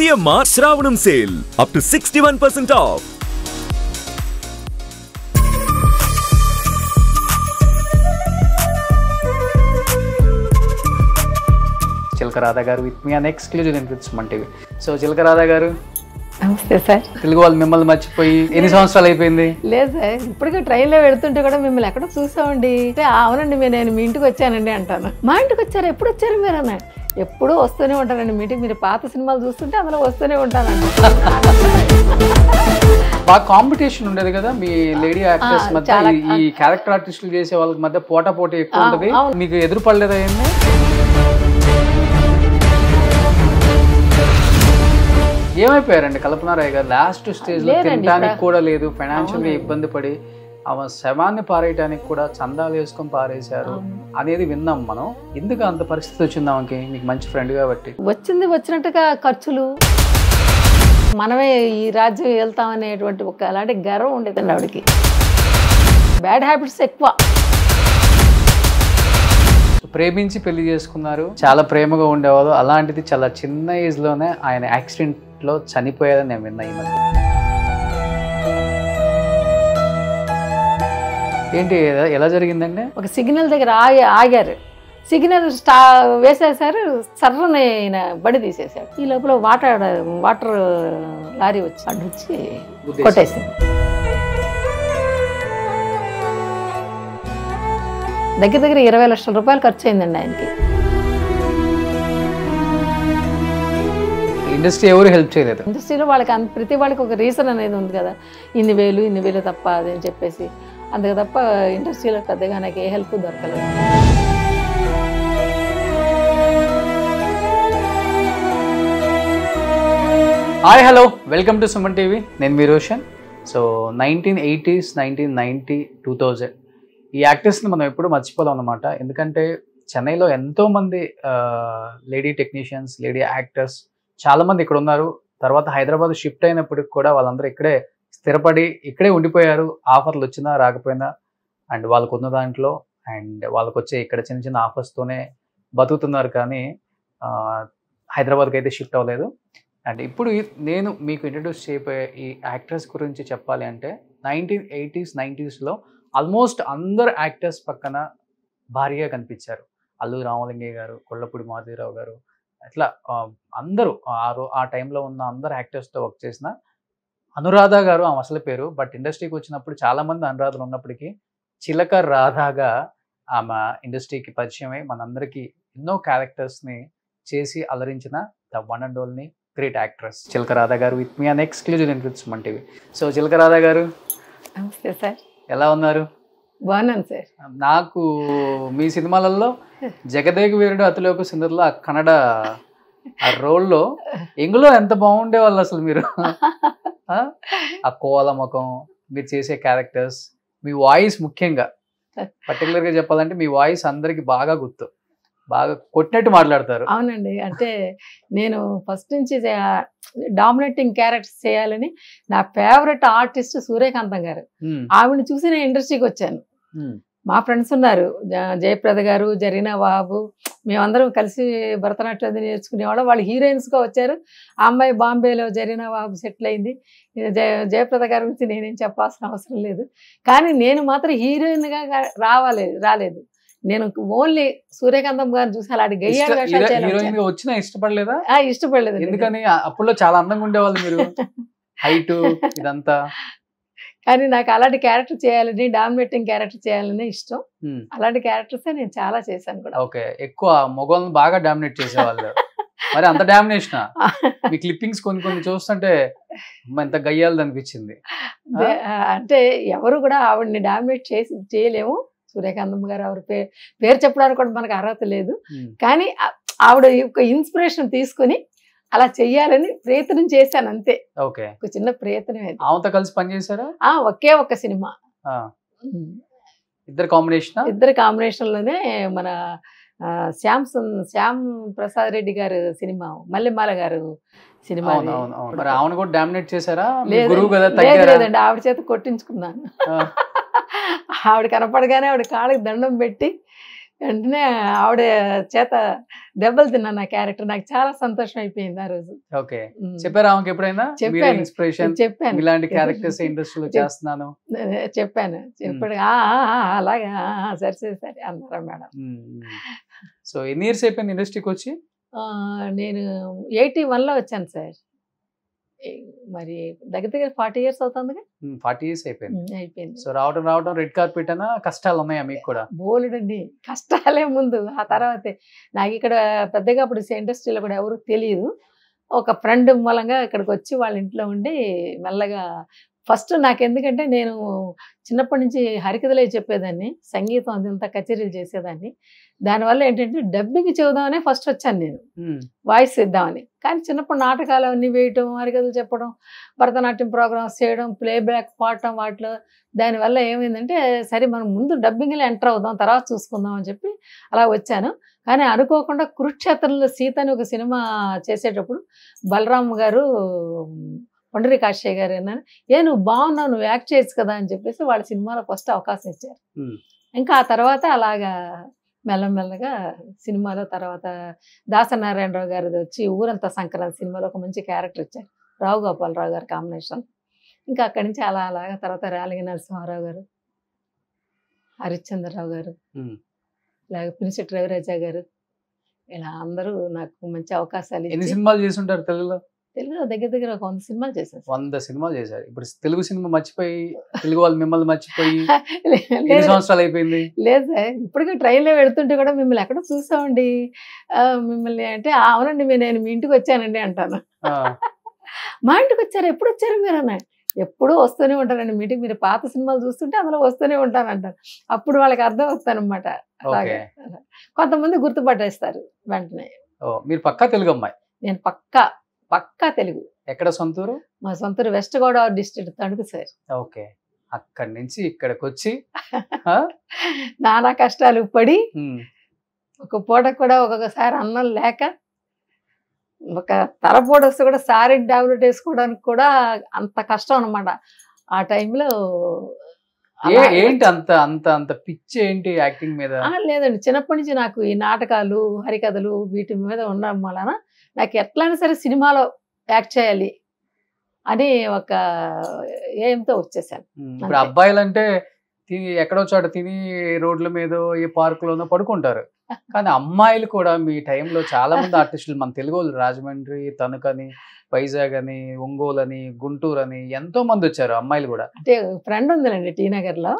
CMR Shravanam sale up to sixty one percent off Chilaka Radha గారు with me an exclusive ఇన్ఫిట్స్మెంట్ ఇవి so చిలక రాధా గారు నమస్తే సార్ తెలుగు వాళ్ళు మిమ్మల్ని మర్చిపోయి ఎన్ని సంవత్సరాలు అయిపోయింది లేదు సార్ ఇప్పటికే ట్రైన్ లో వెళ్తుంటే కూడా మిమ్మల్ని ఎక్కడో చూసామండి అవునండి నేను మీ ఇంటికి వచ్చానండి అంటాను మా ఇంటికి వచ్చారు ఎప్పుడు వచ్చారు మీరు అన్నాడు ఎప్పుడూ వస్తూనే ఉంటానండి మీటింగ్ మీరు పాత సినిమాలు చూస్తుంటే అందులో వస్తూనే ఉంటానండి బాగా కాంపిటీషన్ ఉండేది కదా మీ లేడీ యాక్టర్స్ మధ్య ఈ క్యారెక్టర్ ఆర్టిస్టులు చేసే వాళ్ళకి మధ్య పోటా పోటీ ఎక్కువ ఉంటుంది మీకు ఎదురు పడలేదా ఏమి ఏమైపోయారండి కల్పనారాయ్ గారు లాస్ట్ స్టేజ్ లో తినడానికి కూడా లేదు ఫైనాన్షియల్ గా ఇబ్బంది పడి ఆమె శవాన్ని పారేయటానికి కూడా చందాలు వేసుకొని పారేశారు అనేది విన్నాం మనం ఎందుకు అంత పరిస్థితి వచ్చింది ఆమెకి మీకు మంచి ఫ్రెండ్ కాబట్టి వచ్చింది వచ్చినట్టుగా ఖర్చులు మనమే ఈ రాజ్యం వెళ్తాం అనేటువంటి ఒక అలాంటి గర్వం ఉండేదండి ఆవిడకి బ్యాడ్ హ్యాబిట్స్ ఎక్కువ ప్రేమించి పెళ్లి చేసుకున్నారు చాలా ప్రేమగా ఉండేవాళ్ళు అలాంటిది చాలా చిన్న ఏజ్లోనే ఆయన యాక్సిడెంట్లో చనిపోయేదని నేను విన్నా ఈ మధ్య ఏంటి ఎలా జరిగిందండి ఒక సిగ్నల్ దగ్గర ఆగి ఆగారు సిగ్నల్ స్టా వేసేసారు సర్రని ఆయన బడి తీసేశాడు ఈ లోపల వాటర్ వాటర్ లారీ వచ్చి వచ్చి కొట్టేసింది దగ్గర దగ్గర ఇరవై లక్షల రూపాయలు ఖర్చు అయిందండి ఆయనకి ఇండస్ట్రీ ఎవరు హెల్ప్ చేయలేదు ఇండస్ట్రీలో వాళ్ళకి ప్రతి వాళ్ళకి ఒక రీజన్ అనేది ఉంది కదా ఇన్ని వేలు ఇన్ని వేలు తప్ప అని చెప్పేసి అందుకు తప్ప ఇండస్ట్రీలో పెద్దగా నాకు ఏ హెల్ప్ దొరకలేదు hi hello welcome to Suman TV నేను మీ Roshan so nineteen eighties nineteen ninety two thousand ఈ యాక్టర్స్ని మనం ఎప్పుడూ మర్చిపోదాం అనమాట ఎందుకంటే చెన్నైలో ఎంతోమంది లేడీ టెక్నీషియన్స్ లేడీ యాక్టర్స్ చాలామంది ఇక్కడ ఉన్నారు తర్వాత హైదరాబాద్ షిఫ్ట్ అయినప్పటికి కూడా వాళ్ళందరూ ఇక్కడే స్థిరపడి ఇక్కడే ఉండిపోయారు ఆఫర్లు వచ్చినా రాకపోయినా అండ్ వాళ్ళకు ఉన్న దాంట్లో అండ్ వాళ్ళకు వచ్చే ఇక్కడ చిన్న చిన్న ఆఫర్స్తోనే బతుకుతున్నారు కానీ హైదరాబాద్కి అయితే షిఫ్ట్ అవ్వలేదు అండ్ ఇప్పుడు నేను మీకు ఇంట్రడ్యూస్ చేయబోయే ఈ యాక్ట్రెస్ గురించి చెప్పాలి అంటే నైన్టీన్ ఎయిటీస్ నైంటీస్లో ఆల్మోస్ట్ అందరు యాక్టర్స్ పక్కన భారీగా కనిపించారు అల్లు రామలింగయ్య గారు కొల్లపూడి మాధవీరావు గారు అట్లా అందరూ ఆ రో ఆ టైంలో ఉన్న అందరు యాక్టర్స్తో వర్క్ చేసిన అనురాధ గారు ఆమె అసలు పేరు బట్ ఇండస్ట్రీకి వచ్చినప్పుడు చాలామంది అనురాధలు ఉన్నప్పటికీ చిలక రాధాగా ఆమె ఇండస్ట్రీకి పరిచయమై మనందరికీ ఎన్నో క్యారెక్టర్స్ని చేసి అలరించిన the one and only great actress Chilaka Radha గారు విత్ మీ అని ఎక్స్క్లూజివ్ ఇంట్రెస్ట్ వంటివి సో చిలక రాధా గారు నమస్తే సార్ ఎలా ఉన్నారు బాగున్నాను సార్ నాకు మీ సినిమాలలో జగదేగ వీరుడు అతిలోక సుందరులో ఆ కన్నడ ఆ రోల్లో ఇంగులో ఎంత బాగుండే వాళ్ళు అసలు మీరు ఆ కోల ముఖం మీరు చేసే క్యారెక్టర్స్ మీ వాయిస్ ముఖ్యంగా గా చెప్పాలంటే మీ వాయిస్ అందరికి బాగా గుర్తు బాగా కొట్టినట్టు మాట్లాడతారు అవునండి అంటే నేను ఫస్ట్ నుంచి డామినేటింగ్ క్యారెక్టర్ చేయాలని నా ఫేవరెట్ ఆర్టిస్ట్ సూర్యకాంతం గారు ఆవిడని చూసి నేను ఇండస్ట్రీకి వచ్చాను మా ఫ్రెండ్స్ ఉన్నారు జయప్రద గారు జరీనా బాబు మేమందరం కలిసి భరతనాట్యం నేర్చుకునే నేర్చుకునేవాళ్ళం వాళ్ళు హీరోయిన్స్గా వచ్చారు ఆ అమ్మాయి బాంబేలో జరీనా బాబు సెటిల్ అయింది జయప్రద గారి గురించి నేనేం చెప్పాల్సిన అవసరం లేదు కానీ నేను మాత్రం హీరోయిన్గా రావాలి రాలేదు నేను ఓన్లీ సూర్యకాంతం గారు చూసి అలాంటి గయ్యాడు వచ్చినా ఇష్టపడలేదా ఇష్టపడలేదు ఎందుకని అప్పుడు చాలా అందంగా ఉండేవాళ్ళు మీరు హైట్ ఇదంతా కానీ నాకు అలాంటి క్యారెక్టర్ చేయాలని డామినేటింగ్ క్యారెక్టర్ చేయాలని ఇష్టం అలాంటి క్యారెక్టర్స్ నేను చాలా చేశాను కూడా ఓకే ఎక్కువ మొగల్ని బాగా డామినేట్ చేసేవాళ్ళు మరి అంత డామినేషన్ మీ క్లిప్పింగ్స్ కొన్ని కొన్ని చూస్తుంటే ఎంత గయ్యాలి అనిపించింది అంటే ఎవరు కూడా ఆవిడని డామినేట్ చేసి చేయలేము సూర్యకాంతం గారు ఆవిడ పేరు పేరు చెప్పడానికి కూడా మనకు అర్హత లేదు కానీ ఆవిడ ఇన్స్పిరేషన్ తీసుకుని అలా చెయ్యాలని ప్రయత్నం చేశాను అంతే ఓకే ఒక చిన్న ప్రయత్నం ఆమెతో కలిసి పనిచేశారా ఒకే ఒక సినిమా ఇద్దరు కాంబినేషన్ ఇద్దరు కాంబినేషన్ లోనే మన శ్యామ్ శ్యామ్ ప్రసాద్ రెడ్డి గారు సినిమా మల్లెమాల గారు సినిమా కూడా చేశారా ఆవిడ చేత కొట్టించుకున్నాను ఆవిడ కనపడగానే ఆవిడ కాళ్ళకి దండం పెట్టి వెంటనే ఆవిడ చేత దెబ్బలు తిన్నా నా క్యారెక్టర్ నాకు చాలా సంతోషం అయిపోయింది ఆ రోజు ఓకే చెప్పారు ఎప్పుడైనా చెప్పాను ఇన్స్పిరేషన్ చెప్పాను ఇలాంటి క్యారెక్టర్స్ ఇండస్ట్రీలో చేస్తున్నాను చెప్పాను చెప్పాడు అలాగా సరే సరే సరే అన్నారు మేడం సో ఎన్ని ఇయర్స్ అయిపోయింది ఇండస్ట్రీకి వచ్చి నేను ఎయిటీ వన్ లో వచ్చాను సార్ మరి దగ్గర దగ్గర ఫార్టీ ఇయర్స్ అవుతుందిగా ఫార్టీ ఇయర్స్ అయిపోయింది అయిపోయింది సో రావడం రావడం రెడ్ కార్పెట్ అన్న కష్టాలు ఉన్నాయా మీకు కూడా బోలెడండి కష్టాలే ముందు ఆ తర్వాతే నాకు ఇక్కడ పెద్దగా అప్పుడు ఇండస్ట్రీలో కూడా ఎవరు తెలియదు ఒక ఫ్రెండ్ మూలంగా ఇక్కడికి వచ్చి వాళ్ళ ఇంట్లో ఉండి మెల్లగా ఫస్ట్ నాకు ఎందుకంటే నేను చిన్నప్పటి నుంచి హరికథలే చెప్పేదాన్ని సంగీతం అదంతా కచేరీలు చేసేదాన్ని దానివల్ల ఏంటంటే డబ్బింగ్ చెబుదామనే ఫస్ట్ వచ్చాను నేను వాయిస్ ఇద్దామని కానీ చిన్నప్పుడు నాటకాలు అవన్నీ వేయటం హరికథలు చెప్పడం భరతనాట్యం ప్రోగ్రామ్స్ చేయడం ప్లేబ్యాక్ పాడటం వాటిలో దానివల్ల ఏమైందంటే సరే మనం ముందు డబ్బింగ్లో ఎంటర్ అవుదాం తర్వాత చూసుకుందాం అని చెప్పి అలా వచ్చాను కానీ అనుకోకుండా కురుక్షేత్రంలో సీత అని ఒక సినిమా చేసేటప్పుడు బలరామ్ గారు పొండరి కాశయ్య గారు అన్నారు ఏ నువ్వు బాగున్నావు నువ్వు యాక్ట్ చేయొచ్చు కదా అని చెప్పేసి వాళ్ళ సినిమాలో ఫస్ట్ అవకాశం ఇచ్చారు ఇంకా ఆ తర్వాత అలాగా మెల్లమెల్లగా సినిమాలో తర్వాత దాసనారాయణరావు గారిది వచ్చి ఊరంతా సంక్రాంతి సినిమాలో ఒక మంచి క్యారెక్టర్ ఇచ్చారు రావు గోపాలరావు గారి కాంబినేషన్ ఇంకా అక్కడి నుంచి అలా అలాగా తర్వాత రాలిగి నరసింహారావు గారు హరిశ్చంద్రరావు గారు ఇలాగే పినిశెట్టి రవిరాజా గారు ఇలా అందరూ నాకు మంచి అవకాశాలు ఎన్ని సినిమాలు చేసి ఉంటారు తెలుగులో తెలుగులో దగ్గర దగ్గర ఒక వంద సినిమాలు చేశారు వంద సినిమాలు చేశారు ఇప్పుడు తెలుగు సినిమా మర్చిపోయి తెలుగు వాళ్ళు మిమ్మల్ని మర్చిపోయి సంవత్సరాలు అయిపోయింది లేదు సార్ ఇప్పుడు ట్రైన్లో వెళుతుంటే కూడా మిమ్మల్ని ఎక్కడ చూసామండి మిమ్మల్ని అంటే అవునండి మీరు నేను మీ ఇంటికి వచ్చానండి అంటాను మా ఇంటికి వచ్చారు ఎప్పుడు వచ్చారు మీరు అన్న ఎప్పుడూ వస్తూనే ఉంటారండి మీటింగ్ మీరు పాత సినిమాలు చూస్తుంటే అందులో వస్తూనే ఉంటానంటారు అప్పుడు వాళ్ళకి అర్థం వస్తానమాట అలాగే కొంతమంది గుర్తుపట్టేస్తారు వెంటనే మీరు పక్కా తెలుగు అమ్మాయి నేను పక్కా పక్కా తెలుగు ఎక్కడ సొంతూరు మా సొంతూరు west Godavari district Tanuku sir okay అక్కడి నుంచి ఇక్కడికి వచ్చి నానా కష్టాలు పడి ఒక పూట కూడా ఒక్కొక్కసారి అన్నం లేక ఒక తలపోటు వస్తే కూడా సారీ డాబ్లెట్ వేసుకోవడానికి కూడా అంత కష్టం అనమాట ఆ టైంలో ఏంటి అంత అంత అంత పిచ్చి ఏంటి యాక్టింగ్ మీద లేదండి చిన్నప్పటి నుంచి నాకు ఈ నాటకాలు హరికథలు వీటి మీద ఉండడం వలన నాకు ఎట్లయినా సరే సినిమాలో యాక్ట్ చేయాలి అని ఒక ఏంతో వచ్చేసాను ఇప్పుడు అబ్బాయిలంటే తిని ఎక్కడో చోట తిని రోడ్ల మీద ఈ పార్కులోనో పడుకుంటారు కానీ అమ్మాయిలు కూడా మీ టైంలో చాలా మంది ఆర్టిస్టులు మన తెలుగు రాజమండ్రి తణుకని వైజాగ్ అని ఒంగోలు అని గుంటూరు అని ఎంతో మంది వచ్చారు అమ్మాయిలు కూడా అంటే ఫ్రెండ్ టీ నగర్ లో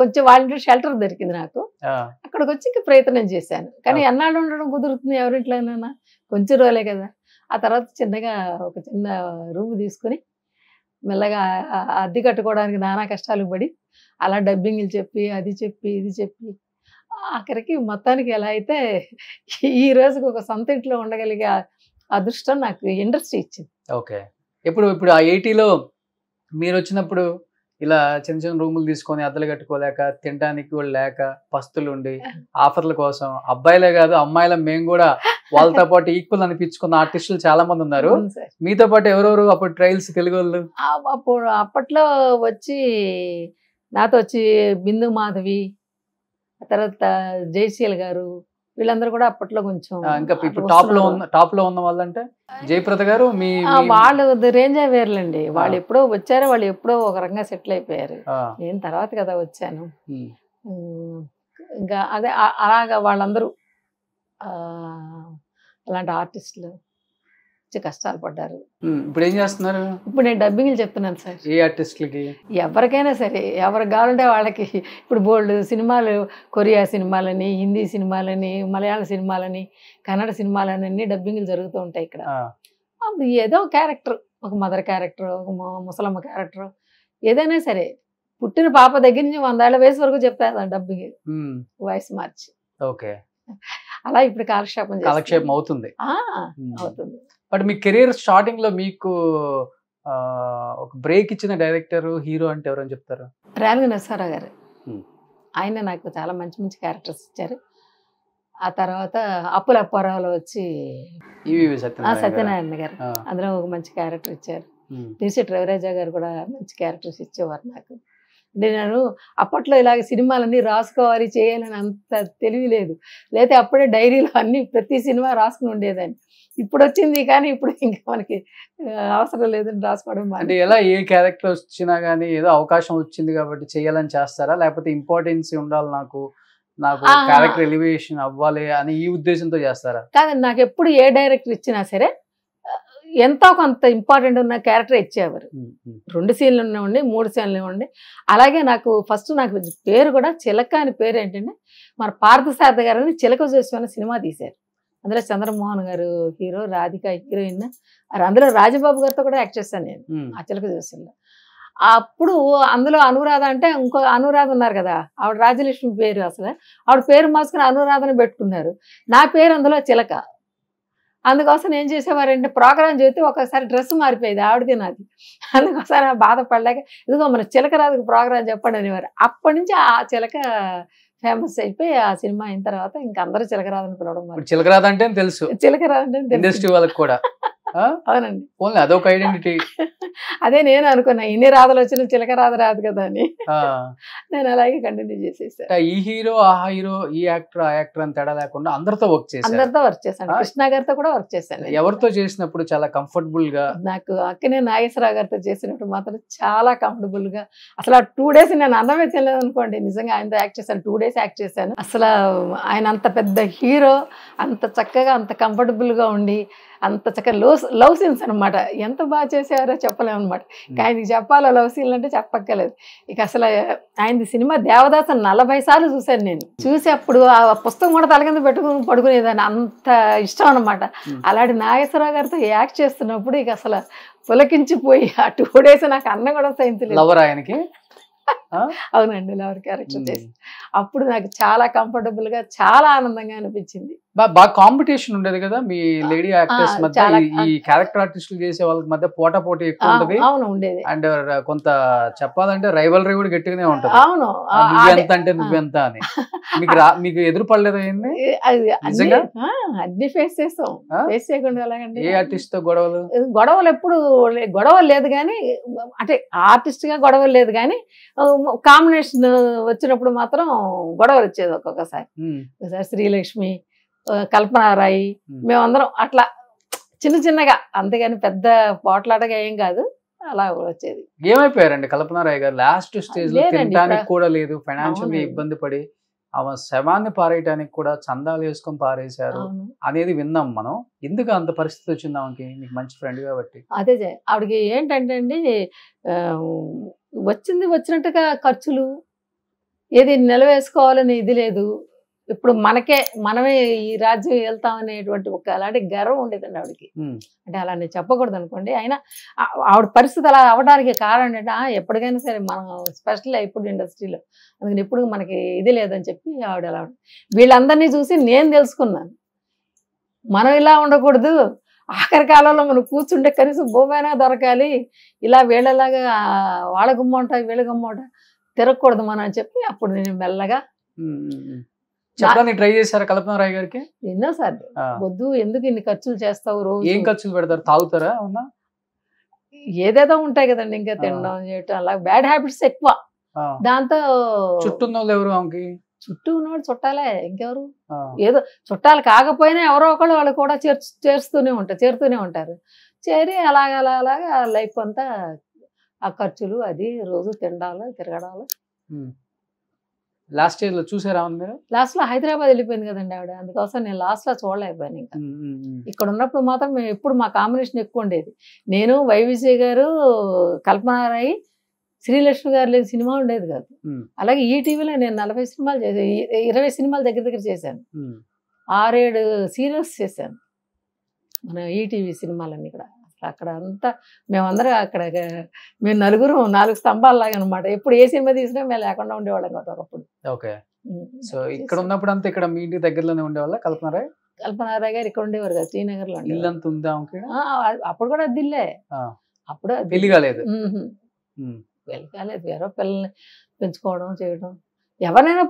కొంచెం వాళ్ళ షెల్టర్ దొరికింది నాకు అక్కడికి వచ్చి ప్రయత్నం చేశాను కానీ ఎన్నాళ్ళు ఉండడం కుదురుతుంది ఎవరింట్లోనైనా కొంచెం రోలే కదా ఆ తర్వాత చిన్నగా ఒక చిన్న రూమ్ తీసుకుని మెల్లగా అద్దె కట్టుకోవడానికి నానా కష్టాలు పడి అలా డబ్బింగ్లు చెప్పి అది చెప్పి ఇది చెప్పి అక్కడికి మొత్తానికి ఎలా అయితే ఈ రోజుకి ఒక సొంత ఇంట్లో ఉండగలిగే అదృష్టం నాకు ఇండస్ట్రీ ఇచ్చింది ఓకే ఇప్పుడు ఇప్పుడు ఆ ఎయిటీలో మీరు వచ్చినప్పుడు ఇలా చిన్న చిన్న రూములు తీసుకొని అద్దలు కట్టుకోలేక తినడానికి కూడా లేక పస్తులు ఉండి ఆఫర్ల కోసం అబ్బాయిలే కాదు అమ్మాయిల మేము కూడా వాళ్ళతో పాటు ఈక్వల్ అనిపించుకున్న ఆర్టిస్టులు చాలా మంది ఉన్నారు మీతో పాటు ఎవరెవరు అప్పుడు ట్రయల్స్ తెలుగు అప్పుడు అప్పట్లో వచ్చి నాతో వచ్చి బిందు మాధవి తర్వాత జయశీల్ గారు వీళ్ళందరూ కూడా అప్పట్లో కొంచెం ఇంకా ఇప్పుడు టాప్ లో ఉన్న టాప్ లో ఉన్న వాళ్ళంటే జయప్రద గారు మీ వాళ్ళు రేంజ్ వేర్లండి వాళ్ళు ఎప్పుడో వచ్చారు వాళ్ళు ఎప్పుడో ఒక రకంగా సెటిల్ అయిపోయారు నేను తర్వాత కదా వచ్చాను ఇంకా అదే అలాగా వాళ్ళందరూ అలాంటి ఆర్టిస్టులు కష్టాలు పడ్డారు ఇప్పుడు ఏం చేస్తున్నారు ఇప్పుడు నేను డబ్బింగ్ చెప్తున్నాను సార్ ఏ ఆర్టిస్టులకి ఎవరికైనా సరే ఎవరికి కావాలంటే వాళ్ళకి ఇప్పుడు బోల్డ్ సినిమాలు కొరియా సినిమాలని హిందీ సినిమాలని మలయాళ సినిమాలని కన్నడ సినిమాలని అన్ని డబ్బింగ్లు జరుగుతూ ఉంటాయి ఇక్కడ ఏదో క్యారెక్టర్ ఒక మదర్ క్యారెక్టర్ ఒక ముసలమ్మ క్యారెక్టర్ ఏదైనా సరే పుట్టిన పాప దగ్గర నుంచి వందేళ్ల వయసు వరకు చెప్తారు డబ్బింగ్ వాయిస్ మార్చి ఓకే అలా ఇప్పుడు కాలక్షేపం కాలక్షేపం అవుతుంది అవుతుంది బట్ మీ కెరీర్ స్టార్టింగ్ లో మీకు ఒక బ్రేక్ ఇచ్చిన డైరెక్టర్ హీరో అంటే ఎవరని చెప్తారు రేణుగ నరసారావు గారు ఆయన నాకు చాలా మంచి మంచి క్యారెక్టర్స్ ఇచ్చారు ఆ తర్వాత అప్పుల అప్పారావులో వచ్చి సత్యనారాయణ గారు అందులో ఒక మంచి క్యారెక్టర్ ఇచ్చారు టీసీ రవిరాజా గారు కూడా మంచి క్యారెక్టర్స్ ఇచ్చేవారు నాకు అంటే నేను అప్పట్లో ఇలాగ సినిమాలన్నీ రాసుకోవాలి చేయాలని అంత తెలివి లేదు లేకపోతే అప్పుడే డైరీలో అన్ని ప్రతి సినిమా రాసుకుని ఉండేదాన్ని ఇప్పుడు వచ్చింది కానీ ఇప్పుడు ఇంకా మనకి అవసరం లేదని రాసుకోవడం అంటే ఎలా ఏ క్యారెక్టర్ వచ్చినా కానీ ఏదో అవకాశం వచ్చింది కాబట్టి చేయాలని చేస్తారా లేకపోతే ఇంపార్టెన్స్ ఉండాలి నాకు నాకు క్యారెక్టర్ ఎలివేషన్ అవ్వాలి అని ఈ ఉద్దేశంతో చేస్తారా కాదండి నాకు ఎప్పుడు ఏ డైరెక్టర్ ఇచ్చినా సరే ఎంతో కొంత ఇంపార్టెంట్ ఉన్న క్యారెక్టర్ ఇచ్చేవారు రెండు సీన్లు ఉండి మూడు సీన్లు ఉండి అలాగే నాకు ఫస్ట్ నాకు పేరు కూడా చిలక అని పేరు ఏంటంటే మన పార్థసారథ గారిని చిలక చేసిన సినిమా తీశారు అందులో చంద్రమోహన్ గారు హీరో రాధిక హీరోయిన్ అందులో రాజబాబు గారితో కూడా యాక్ట్ చేస్తాను నేను ఆ చిలక చూసిలో అప్పుడు అందులో అనురాధ అంటే ఇంకో అనురాధ ఉన్నారు కదా ఆవిడ రాజలక్ష్మి పేరు అసలు ఆవిడ పేరు మార్చుకుని అనురాధను పెట్టుకున్నారు నా పేరు అందులో చిలక అందుకోసం ఏం చేసేవారంటే ప్రోగ్రామ్ చూస్తే ఒకసారి డ్రెస్ మారిపోయేది ఆవిడది నాది అందుకోసం బాధపడలేక ఇదిగో మన చిలకరాజుకు ప్రోగ్రామ్ చెప్పండి అనేవారు అప్పటి నుంచి ఆ చిలక ఫేమస్ అయిపోయి ఆ సినిమా అయిన తర్వాత ఇంకా అందరూ చిలకరాదని పిలవడం చిలకరాజు అంటే తెలుసు చిలకరాజు అంటే ఇండస్ట్రీ వాళ్ళకి కూడా అవునండి ఓన్లీ అదొక ఐడెంటిటీ అదే నేను అనుకున్నా ఇన్ని రాదలు వచ్చిన చిలక రాధ రాదు కదా అని నేను అలాగే కంటిన్యూ చేసేసాను ఈ హీరో ఆ హీరో ఈ యాక్టర్ ఆ యాక్టర్ అని తేడా లేకుండా అందరితో వర్క్ చేశాను అందరితో వర్క్ చేశాను కృష్ణ గారితో కూడా వర్క్ చేశాను ఎవరితో చేసినప్పుడు చాలా కంఫర్టబుల్ గా నాకు అక్కనే నాగేశ్వరరావు గారితో చేసినప్పుడు మాత్రం చాలా కంఫర్టబుల్ గా అసలు ఆ టూ డేస్ నేను అందమే తెలియదు అనుకోండి నిజంగా ఆయనతో యాక్ట్ చేశాను టూ డేస్ యాక్ట్ చేశాను అసలు ఆయన అంత పెద్ద హీరో అంత చక్కగా అంత కంఫర్టబుల్ గా ఉండి అంత చక్కగా లవ్ లవ్ సీన్స్ అనమాట ఎంత బాగా చేసేవారో చెప్పలేము అనమాట ఆయనకి చెప్పాలో లవ్ సీన్ అంటే చెప్పక్కర్లేదు ఇక అసలు ఆయనది సినిమా దేవదాస నలభై సార్లు చూశాను నేను చూసేప్పుడు ఆ పుస్తకం కూడా తల కింద పెట్టుకుని పడుకునేదాన్ని అంత ఇష్టం అనమాట అలాంటి నాగేశ్వరరావు గారితో యాక్ట్ చేస్తున్నప్పుడు ఇక అసలు పులకించిపోయి ఆ టూ డేస్ నాకు అన్నం కూడా సహించలేదు ఆయనకి అవునండి లవర్ క్యారెక్టర్ చేసి అప్పుడు నాకు చాలా కంఫర్టబుల్గా చాలా ఆనందంగా అనిపించింది బాగా కాంపిటీషన్ ఉండేది కదా మీ లేడీ యాక్టర్స్ మధ్య ఈ క్యారెక్టర్ ఆర్టిస్టులు చేసే వాళ్ళకి మధ్య పోటా పోటీ ఎక్కువ ఉంటది ఉండేది అండ్ కొంత చెప్పాలంటే రై కూడా గట్టిగానే ఉంటది అవును నువ్వెంత అంటే నువ్వెంత అని మీకు మీకు ఎదురు పడలేదు అన్ని ఫేస్ చేస్తాం ఫేస్ చేయకుండా ఎలాగండి ఏ ఆర్టిస్ట్ తో గొడవలు గొడవలు ఎప్పుడు గొడవలు లేదు కానీ అంటే ఆర్టిస్ట్ గా గొడవలు లేదు కానీ కాంబినేషన్ వచ్చినప్పుడు మాత్రం గొడవలు వచ్చేది ఒక్కొక్కసారి ఒకసారి శ్రీలక్ష్మి కల్పనారాయి మేమందరం అట్లా చిన్న చిన్నగా అంతేగాని పెద్ద పోట్లాటగా ఏం కాదు అలా వచ్చేది ఏమైపోయారండి కల్పనారాయ్ గారు లాస్ట్ స్టేజ్ లో కూడా లేదు ఫైనాన్షియల్ గా ఇబ్బంది పడి ఆమె శవాన్ని పారేయటానికి కూడా చందాలు వేసుకొని పారేశారు అనేది విన్నాం మనం ఎందుకు అంత పరిస్థితి వచ్చింది ఆమెకి మీకు మంచి ఫ్రెండ్ కాబట్టి అదే ఆవిడకి ఏంటంటే అండి వచ్చింది వచ్చినట్టుగా ఖర్చులు ఏది నిలవేసుకోవాలని ఇది లేదు ఇప్పుడు మనకే మనమే ఈ రాజ్యం వెళ్తాం అనేటువంటి ఒక అలాంటి గర్వం ఉండేదండి ఆవిడకి అంటే అలా నేను చెప్పకూడదు అనుకోండి అయినా ఆవిడ పరిస్థితి అలా అవడానికి కారణం ఏంటంటే ఎప్పటికైనా సరే మనం స్పెషల్ ఇప్పుడు ఇండస్ట్రీలో అందుకని ఎప్పుడు మనకి ఇది లేదని చెప్పి ఆవిడ అలా వీళ్ళందరినీ చూసి నేను తెలుసుకున్నాను మనం ఇలా ఉండకూడదు ఆఖరి కాలంలో మనం కూర్చుంటే కనీసం భూమైనా దొరకాలి ఇలా వీళ్ళలాగా వాళ్ళ ఉంటా వీళ్ళ ఉంటా తిరగకూడదు మనం అని చెప్పి అప్పుడు నేను మెల్లగా చెప్పడానికి ట్రై చేశారు కల్పన గారికి ఎన్నో సార్లు వద్దు ఎందుకు ఇన్ని ఖర్చులు చేస్తావు రోజు ఏం ఖర్చులు పెడతారు తాగుతారా అవునా ఏదేదో ఉంటాయి కదండి ఇంకా తినడం చేయటం అలా బ్యాడ్ హ్యాబిట్స్ ఎక్కువ దాంతో చుట్టూ ఎవరు ఆమెకి చుట్టూ ఉన్నవాడు చుట్టాలే ఇంకెవరు ఏదో చుట్టాలు కాకపోయినా ఎవరో ఒకళ్ళు వాళ్ళు కూడా చేర్చు చేరుస్తూనే ఉంటారు చేరుతూనే ఉంటారు చేరి అలాగ అలాగా లైఫ్ అంతా ఆ ఖర్చులు అది రోజు తినడాలు తిరగడాలు లాస్ట్ ఇయర్ లో చూసారా మీరు లాస్ట్ లో హైదరాబాద్ వెళ్ళిపోయింది కదండి ఆవిడ అందుకోసం నేను లాస్ట్ లో చూడలేకపోయాను ఇంకా ఇక్కడ ఉన్నప్పుడు మాత్రం మేము ఎప్పుడు మా కాంబినేషన్ ఎక్కువ ఉండేది నేను వైవిజయ్ గారు కల్పనారాయి శ్రీలక్ష్మి గారు లేని సినిమా ఉండేది కాదు అలాగే ఈ టీవీలో నేను నలభై సినిమాలు చేసాను ఇరవై సినిమాలు దగ్గర దగ్గర చేశాను ఆరేడు సీరియల్స్ చేశాను మన ఈటీవీ సినిమాలన్నీ కూడా అసలు అక్కడ అంతా మేమందరం అక్కడ మేము నలుగురు నాలుగు లాగా అనమాట ఎప్పుడు ఏ సినిమా తీసినా మేము లేకుండా ఉండేవాళ్ళం కదా ఒకప్పుడు ఓకే సో ఇక్కడ ఉన్నప్పుడు అంతా ఇక్కడ మీ ఇంటి దగ్గరలోనే ఉండేవాళ్ళ కల్పనారాయ్ కల్పనారాయ్ గారు ఇక్కడ ఉండేవారు కదా శ్రీనగర్ లో ఇల్లు ఉందా అప్పుడు కూడా దిల్లే అప్పుడు పెళ్లి కాలేదు పెళ్లి కాలేదు ఎవరో పిల్లల్ని పెంచుకోవడం చేయడం ఎవరైనా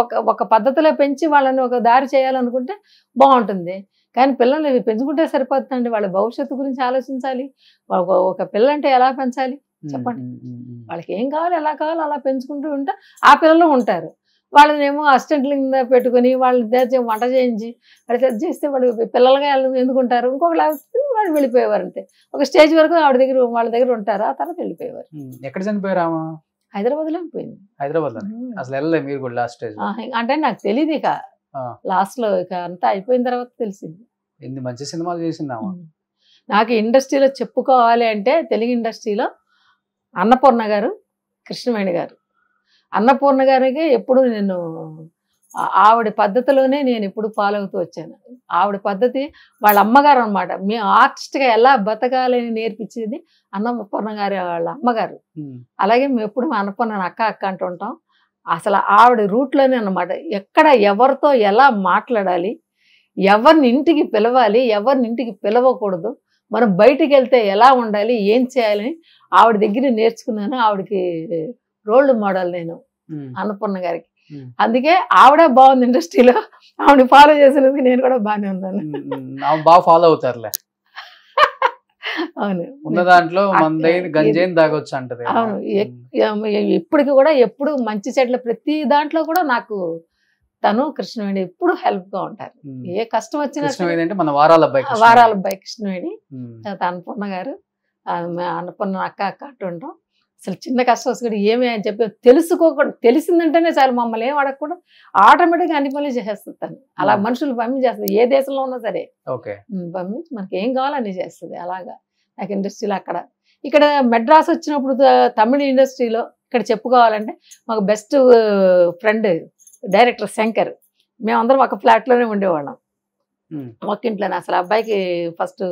ఒక ఒక పద్ధతిలో పెంచి వాళ్ళని ఒక దారి చేయాలనుకుంటే బాగుంటుంది కానీ పిల్లల్ని ఇవి పెంచుకుంటే సరిపోతుందండి వాళ్ళ భవిష్యత్తు గురించి ఆలోచించాలి ఒక పిల్ల అంటే ఎలా పెంచాలి చెప్పండి వాళ్ళకి ఏం కావాలి ఎలా కావాలో అలా పెంచుకుంటూ ఉంటే ఆ పిల్లలు ఉంటారు వాళ్ళనేమో అసిస్టెంట్ల కింద పెట్టుకుని వాళ్ళ వంట చేయించి వాళ్ళు సెట్ చేస్తే వాళ్ళు పిల్లలుగా ఎందుకుంటారు ఇంకొకళ్ళు వాళ్ళు వెళ్ళిపోయేవారు అంటే ఒక స్టేజ్ వరకు ఆవిడ దగ్గర వాళ్ళ దగ్గర ఉంటారు ఆ తర్వాత వెళ్ళిపోయేవారు ఎక్కడ చనిపోయారా హైదరాబాద్ లో పోయింది హైదరాబాద్ లో అసలు వెళ్ళలేదు మీరు కూడా లాస్ట్ స్టేజ్ అంటే నాకు తెలియదు ఇక లాస్ట్ లో ఇక అంతా అయిపోయిన తర్వాత తెలిసింది ఎన్ని మంచి సినిమాలు చేసిందామా నాకు ఇండస్ట్రీలో చెప్పుకోవాలి అంటే తెలుగు ఇండస్ట్రీలో అన్నపూర్ణ గారు కృష్ణవేణి గారు అన్నపూర్ణ గారికి ఎప్పుడు నేను ఆవిడ పద్ధతిలోనే నేను ఎప్పుడు ఫాలో అవుతూ వచ్చాను ఆవిడ పద్ధతి వాళ్ళ అమ్మగారు అనమాట మేము ఆర్టిస్ట్గా ఎలా అని నేర్పించేది అన్నపూర్ణ గారి వాళ్ళ అమ్మగారు అలాగే మేము ఎప్పుడు అన్నపూర్ణ అక్క అక్క అంటుంటాం అసలు ఆవిడ రూట్లోనే అనమాట ఎక్కడ ఎవరితో ఎలా మాట్లాడాలి ఎవరిని ఇంటికి పిలవాలి ఎవరిని ఇంటికి పిలవకూడదు మనం బయటికి వెళ్తే ఎలా ఉండాలి ఏం చేయాలని ఆవిడ దగ్గర నేర్చుకున్నాను ఆవిడకి రోల్ మోడల్ నేను అన్నపూర్ణ గారికి అందుకే ఆవిడ బాగుంది ఇండస్ట్రీలో ఆవిడ ఫాలో చేసినందుకు నేను కూడా బాగానే ఉన్నాను బాగా ఫాలో అవుతారులే అవును ఉన్న దాంట్లో గంజేం తాగొచ్చు అంటది అవును ఇప్పటికి కూడా ఎప్పుడు మంచి చెట్లు ప్రతి దాంట్లో కూడా నాకు తను కృష్ణవేణి ఎప్పుడు హెల్ప్ గా ఉంటారు ఏ కష్టం వచ్చినా మన వారాల వారాల అబ్బాయి అన్నపూర్ణ గారు అన్నపూర్ణ అక్క అక్క అంటుంటాం అసలు చిన్న కస్టమర్స్ కూడా ఏమే అని చెప్పి తెలుసుకోకుండా తెలిసిందంటేనే చాలు మమ్మల్ని ఏం అడగకూడదు ఆటోమేటిక్గా అన్ని పనులు చేసేస్తుంది తను అలా hmm. మనుషులు పంపించేస్తుంది ఏ దేశంలో ఉన్నా సరే పంపించి మనకి ఏం కావాలని చేస్తుంది అలాగా నాకు ఇండస్ట్రీలో అక్కడ ఇక్కడ మెడ్రాస్ వచ్చినప్పుడు తమిళ ఇండస్ట్రీలో ఇక్కడ చెప్పుకోవాలంటే మాకు బెస్ట్ ఫ్రెండ్ డైరెక్టర్ శంకర్ మేమందరం ఒక ఫ్లాట్లోనే ఉండేవాళ్ళం ఇంట్లోనే hmm. అసలు అబ్బాయికి ఫస్ట్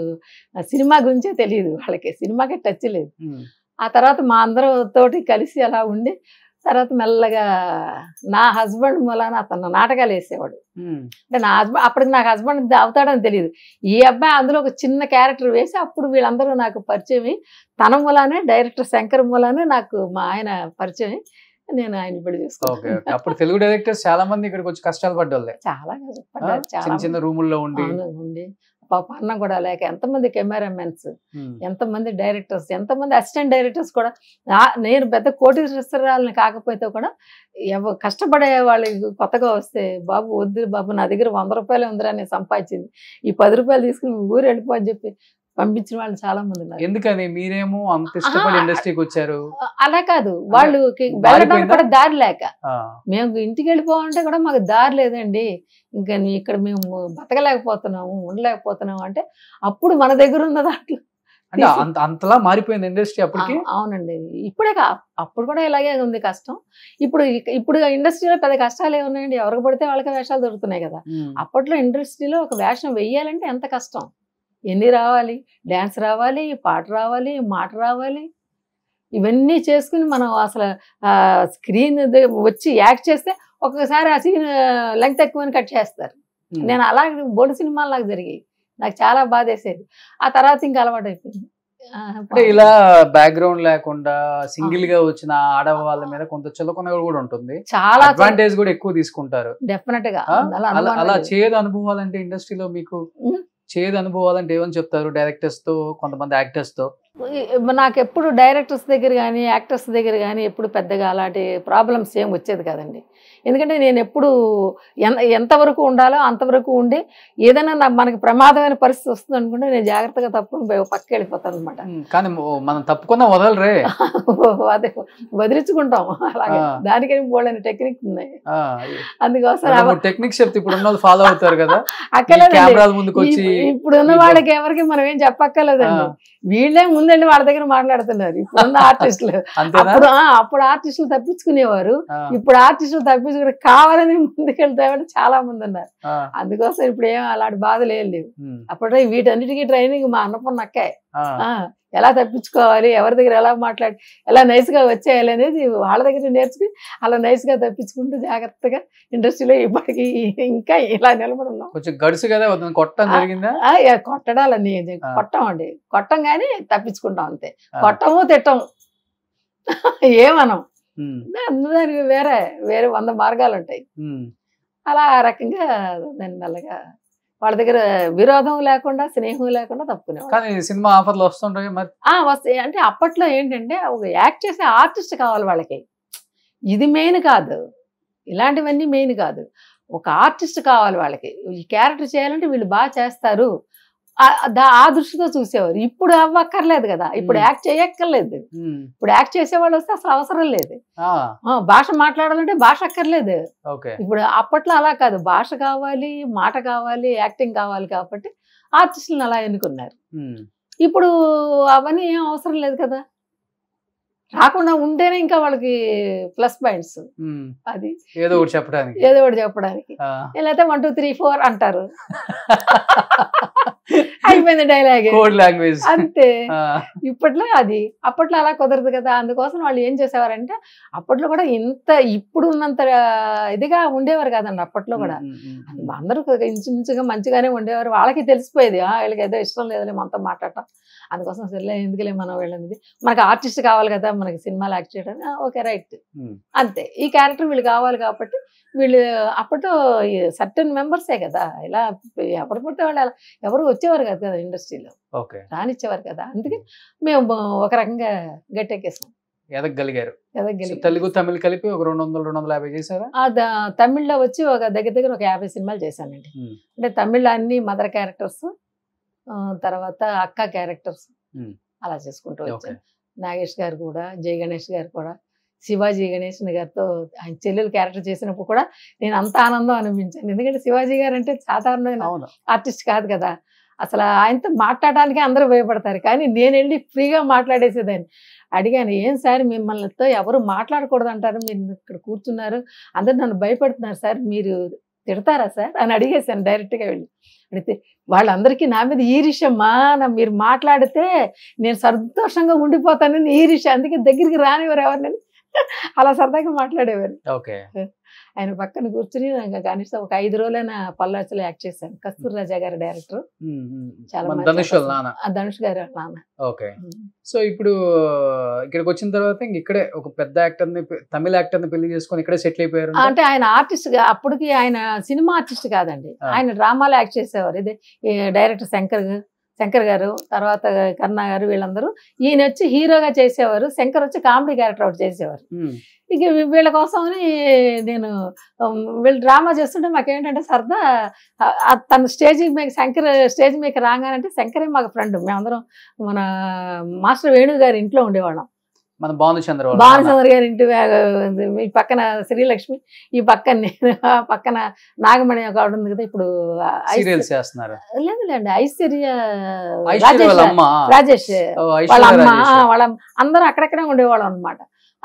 సినిమా గురించే తెలియదు వాళ్ళకి సినిమాకే టచ్ లేదు hmm. ఆ తర్వాత మా అందరితోటి కలిసి అలా ఉండి తర్వాత మెల్లగా నా హస్బెండ్ మూలాన అతను నాటకాలు వేసేవాడు అంటే నా హస్బెండ్ అప్పటికి నాకు హస్బెండ్ అవుతాడని తెలియదు ఈ అబ్బాయి అందులో ఒక చిన్న క్యారెక్టర్ వేసి అప్పుడు వీళ్ళందరూ నాకు పరిచయం తన మూలానే డైరెక్టర్ శంకర్ మూలానే నాకు మా ఆయన పరిచయం నేను ఆయన ఇప్పుడు చేసుకున్నాను అప్పుడు తెలుగు డైరెక్టర్స్ చాలా మంది ఇక్కడికి వచ్చి కష్టాలు పడ్డాయి చాలా చిన్న చిన్న రూముల్లో ఉండి పాప అన్న కూడా లేక ఎంతమంది కెమెరామెన్స్ ఎంతమంది డైరెక్టర్స్ ఎంతమంది అసిస్టెంట్ డైరెక్టర్స్ కూడా నేను పెద్ద కోటి కోటీశ్వరాలని కాకపోతే కూడా ఎవ కష్టపడే వాళ్ళు కొత్తగా వస్తే బాబు వద్దు బాబు నా దగ్గర వంద రూపాయలు ఉందిరా నేను సంపాదించింది ఈ పది రూపాయలు తీసుకుని ఊరు వెళ్ళిపో అని చెప్పి పంపించిన వాళ్ళు చాలా మంది ఉన్నారు ఎందుకని మీరేమో అంత ఇష్టపడి ఇండస్ట్రీకి వచ్చారు అలా కాదు వాళ్ళు వెళ్ళడానికి కూడా దారి లేక మేము ఇంటికి వెళ్ళిపోవాలంటే కూడా మాకు దారి లేదండి ఇంకా ఇక్కడ మేము బతకలేకపోతున్నాము ఉండలేకపోతున్నాము అంటే అప్పుడు మన దగ్గర ఉన్న దాంట్లో అంతలా మారిపోయింది ఇండస్ట్రీ అప్పటికి అవునండి ఇప్పుడే అప్పుడు కూడా ఇలాగే ఉంది కష్టం ఇప్పుడు ఇప్పుడు ఇండస్ట్రీలో పెద్ద కష్టాలు ఏమున్నాయండి ఎవరికి పడితే వాళ్ళకి వేషాలు దొరుకుతున్నాయి కదా అప్పట్లో ఇండస్ట్రీలో ఒక వేషం వెయ్యాలంటే ఎంత కష్టం ఎన్ని రావాలి డ్యాన్స్ రావాలి పాట రావాలి మాట రావాలి ఇవన్నీ చేసుకుని మనం అసలు స్క్రీన్ వచ్చి యాక్ట్ చేస్తే ఒక్కసారి ఆ సీన్ లెంగ్త్ ఎక్కువని కట్ చేస్తారు నేను అలా బోర్డు సినిమాలు నాకు జరిగాయి నాకు చాలా బాధ వేసేది ఆ తర్వాత ఇంకా అలవాటు అయిపోయింది అంటే ఇలా బ్యాక్గ్రౌండ్ లేకుండా సింగిల్ గా వచ్చిన ఆడవాళ్ళ మీద కొంత చులకన కూడా ఉంటుంది చాలా అడ్వాంటేజ్ కూడా ఎక్కువ తీసుకుంటారు డెఫినెట్ గా అలా చేయదు అనుభవాలంటే ఇండస్ట్రీలో మీకు చేదు అంటే ఏమని చెప్తారు డైరెక్టర్స్తో కొంతమంది యాక్టర్స్తో నాకు ఎప్పుడు డైరెక్టర్స్ దగ్గర కానీ యాక్టర్స్ దగ్గర కానీ ఎప్పుడు పెద్దగా అలాంటి ప్రాబ్లమ్స్ ఏం వచ్చేది కదండి ఎందుకంటే నేను ఎప్పుడు ఎంతవరకు ఉండాలో అంతవరకు ఉండి ఏదైనా నాకు మనకి ప్రమాదమైన పరిస్థితి వస్తుంది అనుకుంటే నేను జాగ్రత్తగా తప్పుకుని పక్క వెళ్ళిపోతాను అనమాట కానీ మనం తప్పుకున్నా వదలరే అదే వదిలించుకుంటాం అలాగే దానికని పోలేని టెక్నిక్ ఉన్నాయి అందుకోసం టెక్నిక్స్ చెప్తే ఇప్పుడు ఫాలో అవుతారు కదా అక్కర్లేదు ఇప్పుడు ఉన్న వాళ్ళకి ఎవరికి మనం ఏం చెప్పక్కర్లేదండి వీళ్ళే ముందు ముందండి వాళ్ళ దగ్గర మాట్లాడుతున్నారు ఇప్పుడున్న ఆర్టిస్టులు అప్పుడు అప్పుడు ఆర్టిస్టులు తప్పించుకునేవారు ఇప్పుడు ఆర్టిస్టులు తప్పించుకుని కావాలని ముందుకెళ్తామని చాలా మంది ఉన్నారు అందుకోసం ఇప్పుడు ఏం అలాంటి బాధలు ఏం లేవు అప్పుడు వీటన్నిటికీ ట్రైనింగ్ మా అన్నపూర్ణ అక్కాయి ఎలా తప్పించుకోవాలి ఎవరి దగ్గర ఎలా మాట్లాడి ఎలా నైస్గా వచ్చేయాలి అనేది వాళ్ళ దగ్గర నేర్చుకుని అలా నైస్గా తప్పించుకుంటూ జాగ్రత్తగా ఇండస్ట్రీలో ఇప్పటికి ఇంకా ఇలా నిలబడున్నాం కొంచెం గడుసు కదా కొట్టడం జరిగిందా కొట్టడాలని కొట్టం అండి కొట్టం కానీ తప్పించుకుంటాం అంతే కొట్టము తిట్టం ఏమనం దానికి వేరే వేరే వంద మార్గాలు ఉంటాయి అలా ఆ రకంగా దాన్ని మెల్లగా వాళ్ళ దగ్గర విరోధం లేకుండా స్నేహం లేకుండా తప్పుకునే కానీ సినిమా ఆఫర్లు వస్తుంటాయి మరి వస్తాయి అంటే అప్పట్లో ఏంటంటే ఒక యాక్ట్ చేసే ఆర్టిస్ట్ కావాలి వాళ్ళకి ఇది మెయిన్ కాదు ఇలాంటివన్నీ మెయిన్ కాదు ఒక ఆర్టిస్ట్ కావాలి వాళ్ళకి ఈ క్యారెక్టర్ చేయాలంటే వీళ్ళు బాగా చేస్తారు ఆ దృష్టితో చూసేవారు ఇప్పుడు అవ్వక్కర్లేదు కదా ఇప్పుడు యాక్ట్ చేయక్కర్లేదు ఇప్పుడు యాక్ట్ చేసేవాళ్ళు వస్తే అసలు అవసరం లేదు భాష మాట్లాడాలంటే భాష అక్కర్లేదు ఇప్పుడు అప్పట్లో అలా కాదు భాష కావాలి మాట కావాలి యాక్టింగ్ కావాలి కాబట్టి ఆర్టిస్టులను అలా ఎన్నుకున్నారు ఇప్పుడు అవన్నీ ఏం అవసరం లేదు కదా రాకుండా ఉంటేనే ఇంకా వాళ్ళకి ప్లస్ పాయింట్స్ అది ఏదో ఒకటి చెప్పడానికి ఏదో ఒకటి చెప్పడానికి లేకపోతే వన్ టూ త్రీ ఫోర్ అంటారు అయిపోయింది డైలాగ్ లాంగ్వేజ్ అంతే ఇప్పట్లో అది అప్పట్లో అలా కుదరదు కదా అందుకోసం వాళ్ళు ఏం చేసేవారంటే అప్పట్లో కూడా ఇంత ఇప్పుడు ఉన్నంత ఇదిగా ఉండేవారు కదండి అప్పట్లో కూడా అందరూ ఇంచుమించుగా మంచిగానే ఉండేవారు వాళ్ళకి తెలిసిపోయేది వీళ్ళకి ఏదో ఇష్టం లేదని మనతో మాట్లాడటం అందుకోసం సరేలే ఎందుకులే మనం వెళ్ళింది మనకు ఆర్టిస్ట్ కావాలి కదా మనకి సినిమాలు యాక్ట్ చేయడం ఓకే రైట్ అంతే ఈ క్యారెక్టర్ వీళ్ళు కావాలి కాబట్టి వీళ్ళు అప్పట్లో సర్టన్ మెంబర్సే కదా ఇలా ఎవరు పడితే వాళ్ళు అలా ఎవరు వచ్చేవారు కదా కదా ఇండస్ట్రీలో రానిచ్చేవారు కదా అందుకే మేము ఒక రకంగా గట్టెక్కేసాం ఎదగలిగారు తెలుగు తమిళ కలిపి ఒక రెండు వందలు రెండు వందల యాభై చేశారా తమిళ్లో వచ్చి ఒక దగ్గర దగ్గర ఒక యాభై సినిమాలు చేశానండి అంటే తమిళ్ అన్ని మదర్ క్యారెక్టర్స్ తర్వాత అక్క క్యారెక్టర్స్ అలా చేసుకుంటూ వచ్చాను నాగేష్ గారు కూడా జయ గణేష్ గారు కూడా శివాజీ గణేష్ గారితో ఆయన చెల్లెలు క్యారెక్టర్ చేసినప్పుడు కూడా నేను అంత ఆనందం అనిపించాను ఎందుకంటే శివాజీ గారు అంటే సాధారణమైన ఆర్టిస్ట్ కాదు కదా అసలు ఆయనతో మాట్లాడడానికి అందరూ భయపడతారు కానీ నేను వెళ్ళి ఫ్రీగా మాట్లాడేసేదాన్ని అడిగాను ఏం సార్ మిమ్మల్నితో ఎవరు మాట్లాడకూడదు అంటారు మీరు ఇక్కడ కూర్చున్నారు అందరు నన్ను భయపడుతున్నారు సార్ మీరు తిడతారా సార్ అని అడిగేశాను డైరెక్ట్గా వెళ్ళి అడిగితే వాళ్ళందరికీ నా మీద ఈరిషమ్మా నా మీరు మాట్లాడితే నేను సంతోషంగా ఉండిపోతానని ఈరిష అందుకే దగ్గరికి రానివారు ఎవరినని అలా సరదాగా మాట్లాడేవారు ఓకే ఆయన పక్కన కూర్చుని కనీసం ఒక ఐదు రోజులైనా పల్లవచ్చలు యాక్ట్ చేశాను కస్తూర్ రాజా గారు డైరెక్టర్ చాలా ధనుష్ గారు నాన్న ఓకే సో ఇప్పుడు ఇక్కడికి వచ్చిన తర్వాత ఇక్కడే ఒక పెద్ద యాక్టర్ ని తమిళ యాక్టర్ ని పెళ్లి చేసుకొని ఇక్కడే సెటిల్ అయిపోయారు అంటే ఆయన ఆర్టిస్ట్ గా అప్పటికి ఆయన సినిమా ఆర్టిస్ట్ కాదండి ఆయన డ్రామాలు యాక్ట్ చేసేవారు ఇదే డైరెక్టర్ శంకర్ శంకర్ గారు తర్వాత కన్నా గారు వీళ్ళందరూ ఈయన వచ్చి హీరోగా చేసేవారు శంకర్ వచ్చి కామెడీ క్యారెక్టర్ ఒకటి చేసేవారు ఇక వీళ్ళ కోసమని నేను వీళ్ళు డ్రామా చేస్తుంటే మాకేంటంటే సరదా తన స్టేజ్ మీకు శంకర్ స్టేజ్ మీకు రాగానంటే శంకరే మాకు ఫ్రెండ్ మేమందరం మన మాస్టర్ వేణు గారి ఇంట్లో ఉండేవాళ్ళం మన భానుచంద్ర భానుచంద్ర గారి ఇంటి ఈ పక్కన శ్రీలక్ష్మి ఈ పక్కన నేను పక్కన నాగమణి ఒక ఆవిడ ఉంది కదా ఇప్పుడు సీరియల్స్ చేస్తున్నారు లేండి ఐశ్వర్య రాజేష్ వాళ్ళ అమ్మ వాళ్ళ అందరూ అక్కడక్కడే ఉండేవాళ్ళం అనమాట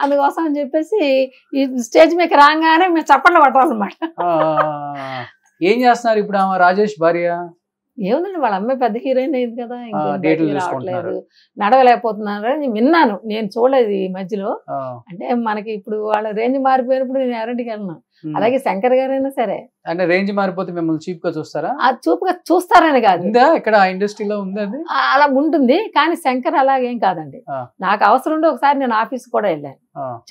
అందుకోసం అని చెప్పేసి ఈ స్టేజ్ మీకు రాగానే మేము చప్పట్లు పట్టాలన్నమాట ఏం చేస్తున్నారు ఇప్పుడు రాజేష్ భార్య ఏముందండి వాళ్ళ అమ్మాయి పెద్ద హీరోయిన్ అయింది కదా రావట్లేదు నడవలేకపోతున్నారు విన్నాను నేను చూడలేదు ఈ మధ్యలో అంటే మనకి ఇప్పుడు వాళ్ళ రేంజ్ మారిపోయినప్పుడు నేను ఎవరింటికి వెళ్ళినా Hmm. అలాగే శంకర్ గారైనా సరే అంటే రేంజ్ మారిపోతే మిమ్మల్ని చీప్ గా చూస్తారా చూపు గా చూస్తారని కాదు ఇక్కడ ఇండస్ట్రీలో ఉందా అలా ఉంటుంది కానీ శంకర్ అలాగేం కాదండి నాకు అవసరం ఉండి ఒకసారి నేను ఆఫీస్ కూడా వెళ్ళాను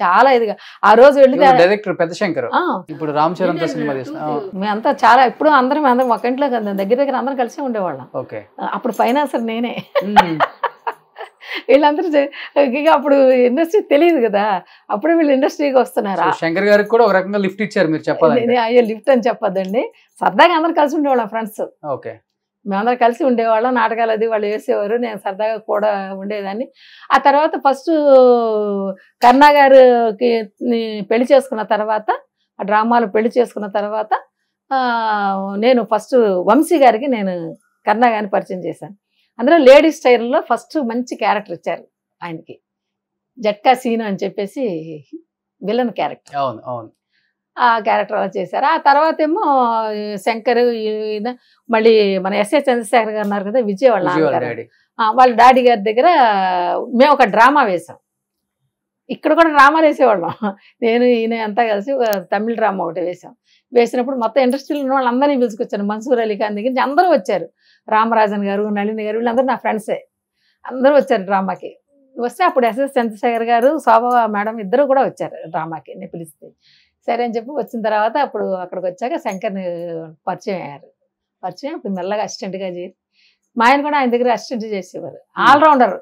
చాలా ఇదిగా ఆ రోజు వెళ్ళి డైరెక్టర్ పెద్ద శంకర్ ఇప్పుడు రామ్ చరణ్ సినిమా మేమంతా చాలా ఇప్పుడు అందరం అందరం ఒక ఇంట్లో దగ్గర దగ్గర అందరం కలిసి ఉండేవాళ్ళం అప్పుడు ఫైనాన్సర్ నేనే వీళ్ళందరూ అప్పుడు ఇండస్ట్రీ తెలియదు కదా అప్పుడే వీళ్ళు ఇండస్ట్రీకి వస్తున్నారు శంకర్ గారికి కూడా ఒక రకంగా లిఫ్ట్ ఇచ్చారు మీరు చెప్పాలి అయ్యో లిఫ్ట్ అని చెప్పదండి సరదాగా అందరు కలిసి ఉండేవాళ్ళం ఫ్రెండ్స్ ఓకే మేమందరం కలిసి ఉండేవాళ్ళం నాటకాలు అది వాళ్ళు వేసేవారు నేను సరదాగా కూడా ఉండేదాన్ని ఆ తర్వాత ఫస్ట్ కన్నా గారికి పెళ్లి చేసుకున్న తర్వాత ఆ డ్రామాలు పెళ్లి చేసుకున్న తర్వాత నేను ఫస్ట్ వంశీ గారికి నేను కన్నా గారిని పరిచయం చేశాను అందులో లేడీస్ స్టైల్లో ఫస్ట్ మంచి క్యారెక్టర్ ఇచ్చారు ఆయనకి జట్కా సీను అని చెప్పేసి విలన్ క్యారెక్టర్ అవును అవును ఆ క్యారెక్టర్ అలా చేశారు ఆ తర్వాత ఏమో శంకర్ మళ్ళీ మన ఎస్ఏ చంద్రశేఖర్ గారు ఉన్నారు కదా విజయ్ వాళ్ళ వాళ్ళ డాడీ గారి దగ్గర మేము ఒక డ్రామా వేసాం ఇక్కడ కూడా డ్రామాలు వేసేవాళ్ళం నేను ఈయన అంతా కలిసి తమిళ డ్రామా ఒకటి వేసాం వేసినప్పుడు మొత్తం ఇండస్ట్రీలో ఉన్న వాళ్ళందరినీ పిలుచుకొచ్చాను మన్సూర్ అలీ ఖాన్ దగ్గర అందరూ వచ్చారు రామరాజన్ గారు నళిని గారు వీళ్ళందరూ నా ఫ్రెండ్సే అందరూ వచ్చారు డ్రామాకి వస్తే అప్పుడు ఎస్ఎస్ చంద్రశేఖర్ గారు శోభ మేడం ఇద్దరు కూడా వచ్చారు డ్రామాకి నేను పిలిస్తే సరే అని చెప్పి వచ్చిన తర్వాత అప్పుడు అక్కడికి వచ్చాక శంకర్ని పరిచయం అయ్యారు పరిచయం అప్పుడు మెల్లగా అసిస్టెంట్గా చేసి మా ఆయన కూడా ఆయన దగ్గర అసిస్టెంట్ చేసేవారు ఆల్రౌండర్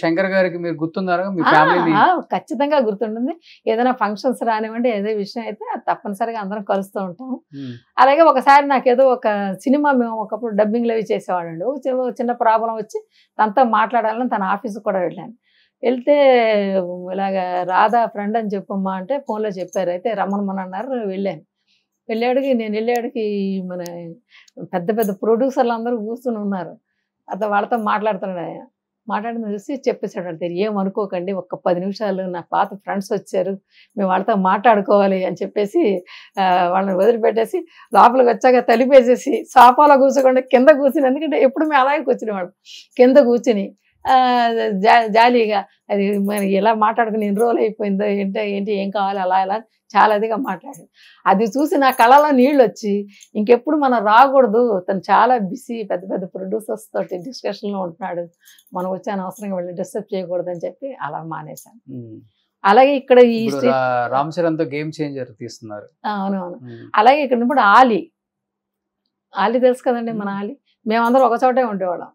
శంకర్ గారికి మీరు గుర్తున్నారా ఖచ్చితంగా గుర్తుంటుంది ఏదైనా ఫంక్షన్స్ రానివ్వండి ఏదో విషయం అయితే తప్పనిసరిగా అందరం కలుస్తూ ఉంటాము అలాగే ఒకసారి నాకేదో ఒక సినిమా మేము ఒకప్పుడు డబ్బింగ్ లో చేసేవాడు చిన్న ప్రాబ్లం వచ్చి తనతో మాట్లాడాలని తన ఆఫీస్కి కూడా వెళ్ళాను వెళ్తే ఇలాగ రాధా ఫ్రెండ్ అని చెప్పమ్మా అంటే ఫోన్లో చెప్పారు అయితే రమణమ్మ అన్నారు వెళ్ళాను వెళ్ళాడికి నేను వెళ్ళాడికి మన పెద్ద పెద్ద ప్రొడ్యూసర్లు అందరూ కూర్చుని ఉన్నారు అత వాళ్ళతో మాట్లాడుతున్నాడు ఆయన మాట్లాడిన చూసి చెప్పేశాడు వాడు దగ్గర ఏమనుకోకండి ఒక్క పది నిమిషాలు నా పాత ఫ్రెండ్స్ వచ్చారు మేము వాళ్ళతో మాట్లాడుకోవాలి అని చెప్పేసి వాళ్ళని వదిలిపెట్టేసి లోపలికి వచ్చాక తలిపేసేసి సాపాలో కూర్చోకుండా కింద కూర్చుని ఎందుకంటే ఎప్పుడు మేము అలాగే కూర్చునేవాళ్ళం కింద కూర్చుని జాలీగా అది మరి ఎలా మాట్లాడుకుని ఎన్ని రోజులు అయిపోయిందో ఏంటో ఏంటి ఏం కావాలి అలా ఎలా చాలా అదిగా మాట్లాడింది అది చూసి నా కళలో నీళ్ళు వచ్చి ఇంకెప్పుడు మనం రాకూడదు తను చాలా బిజీ పెద్ద పెద్ద ప్రొడ్యూసర్స్ తోటి డిస్కషన్లో ఉంటున్నాడు మనం వచ్చి అనవసరంగా వెళ్ళి డిస్టర్బ్ చేయకూడదు అని చెప్పి అలా మానేశాను అలాగే ఇక్కడ ఈ రామ్ చరణ్తో గేమ్ చేంజర్ తీస్తున్నారు అవునవును అలాగే ఇక్కడ ఇప్పుడు ఆలీ ఆలీ తెలుసు కదండి మన ఆలీ మేమందరం ఒక చోటే ఉండేవాళ్ళం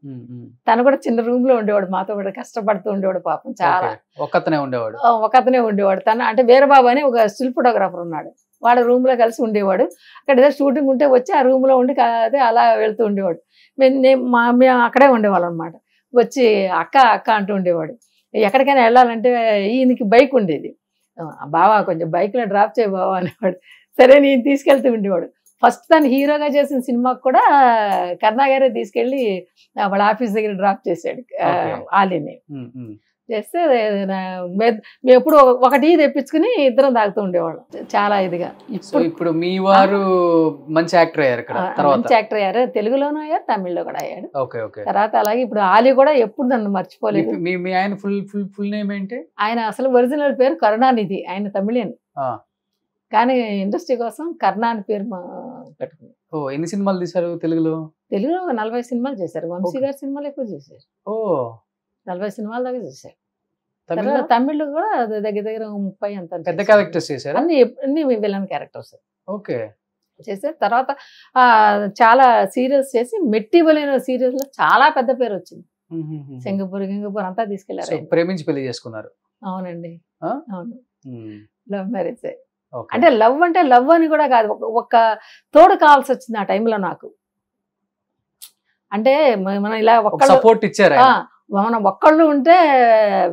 తను కూడా చిన్న రూమ్ లో ఉండేవాడు మాతో కూడా కష్టపడుతూ ఉండేవాడు పాపం చాలా ఒకతనే ఉండేవాడు ఒకతనే ఉండేవాడు తను అంటే వీరబాబు అని ఒక స్టిల్ ఫోటోగ్రాఫర్ ఉన్నాడు వాడు రూమ్ లో కలిసి ఉండేవాడు అక్కడ ఏదో షూటింగ్ ఉంటే వచ్చి ఆ రూమ్ లో ఉండి అదే అలా వెళ్తూ ఉండేవాడు మేము మా మేము అక్కడే ఉండేవాళ్ళం అనమాట వచ్చి అక్క అక్క అంటూ ఉండేవాడు ఎక్కడికైనా వెళ్ళాలంటే ఈయనకి బైక్ ఉండేది బావా కొంచెం బైక్ లో డ్రాప్ చేయ బావా అనేవాడు సరే నేను తీసుకెళ్తూ ఉండేవాడు ఫస్ట్ తను హీరోగా చేసిన సినిమాకు కూడా గారే తీసుకెళ్ళి వాళ్ళ ఆఫీస్ దగ్గర డ్రాప్ చేశాడు ఆలిని చేస్తే మేము ఎప్పుడు ఒకటి తెప్పించుకుని ఇద్దరం తాగుతూ ఉండేవాళ్ళం చాలా ఇదిగా ఇప్పుడు మీ వారు మంచి యాక్టర్ అయ్యారు మంచి యాక్టర్ అయ్యారు తెలుగులోనూ అయ్యారు తమిళ్లో కూడా అయ్యాడు తర్వాత అలాగే ఇప్పుడు ఆలి కూడా ఎప్పుడు నన్ను మర్చిపోలేదు ఆయన ఫుల్ ఫుల్ ఫుల్ నేమ్ ఆయన అసలు ఒరిజినల్ పేరు కరుణానిధి ఆయన తమిళన్ కానీ ఇండస్ట్రీ కోసం కర్ణ అని పేరు మా ఓ ఎన్ని సినిమాలు తీశారు తెలుగులో తెలుగులో నలభై సినిమాలు చేశారు వంశీ గారి సినిమాలు ఎక్కువ చేశారు ఓ నలభై సినిమాల దగ్గర చేశారు తమిళ్ కూడా దగ్గర దగ్గర ముప్పై అంత పెద్ద క్యారెక్టర్స్ చేశారు అన్ని అన్ని విలన్ క్యారెక్టర్స్ ఓకే చేశారు తర్వాత చాలా సీరియల్స్ చేసి మెట్టి బలిన సీరియల్స్ లో చాలా పెద్ద పేరు వచ్చింది సింగపూర్ గింగపూర్ అంతా తీసుకెళ్లారు ప్రేమించి పెళ్లి చేసుకున్నారు అవునండి అవును లవ్ మ్యారేజ్ అంటే లవ్ అంటే లవ్ అని కూడా కాదు ఒక తోడు కావాల్సి వచ్చింది ఆ టైంలో నాకు అంటే మనం ఇలా సపోర్ట్ ఇచ్చారు మనం ఒక్కళ్ళు ఉంటే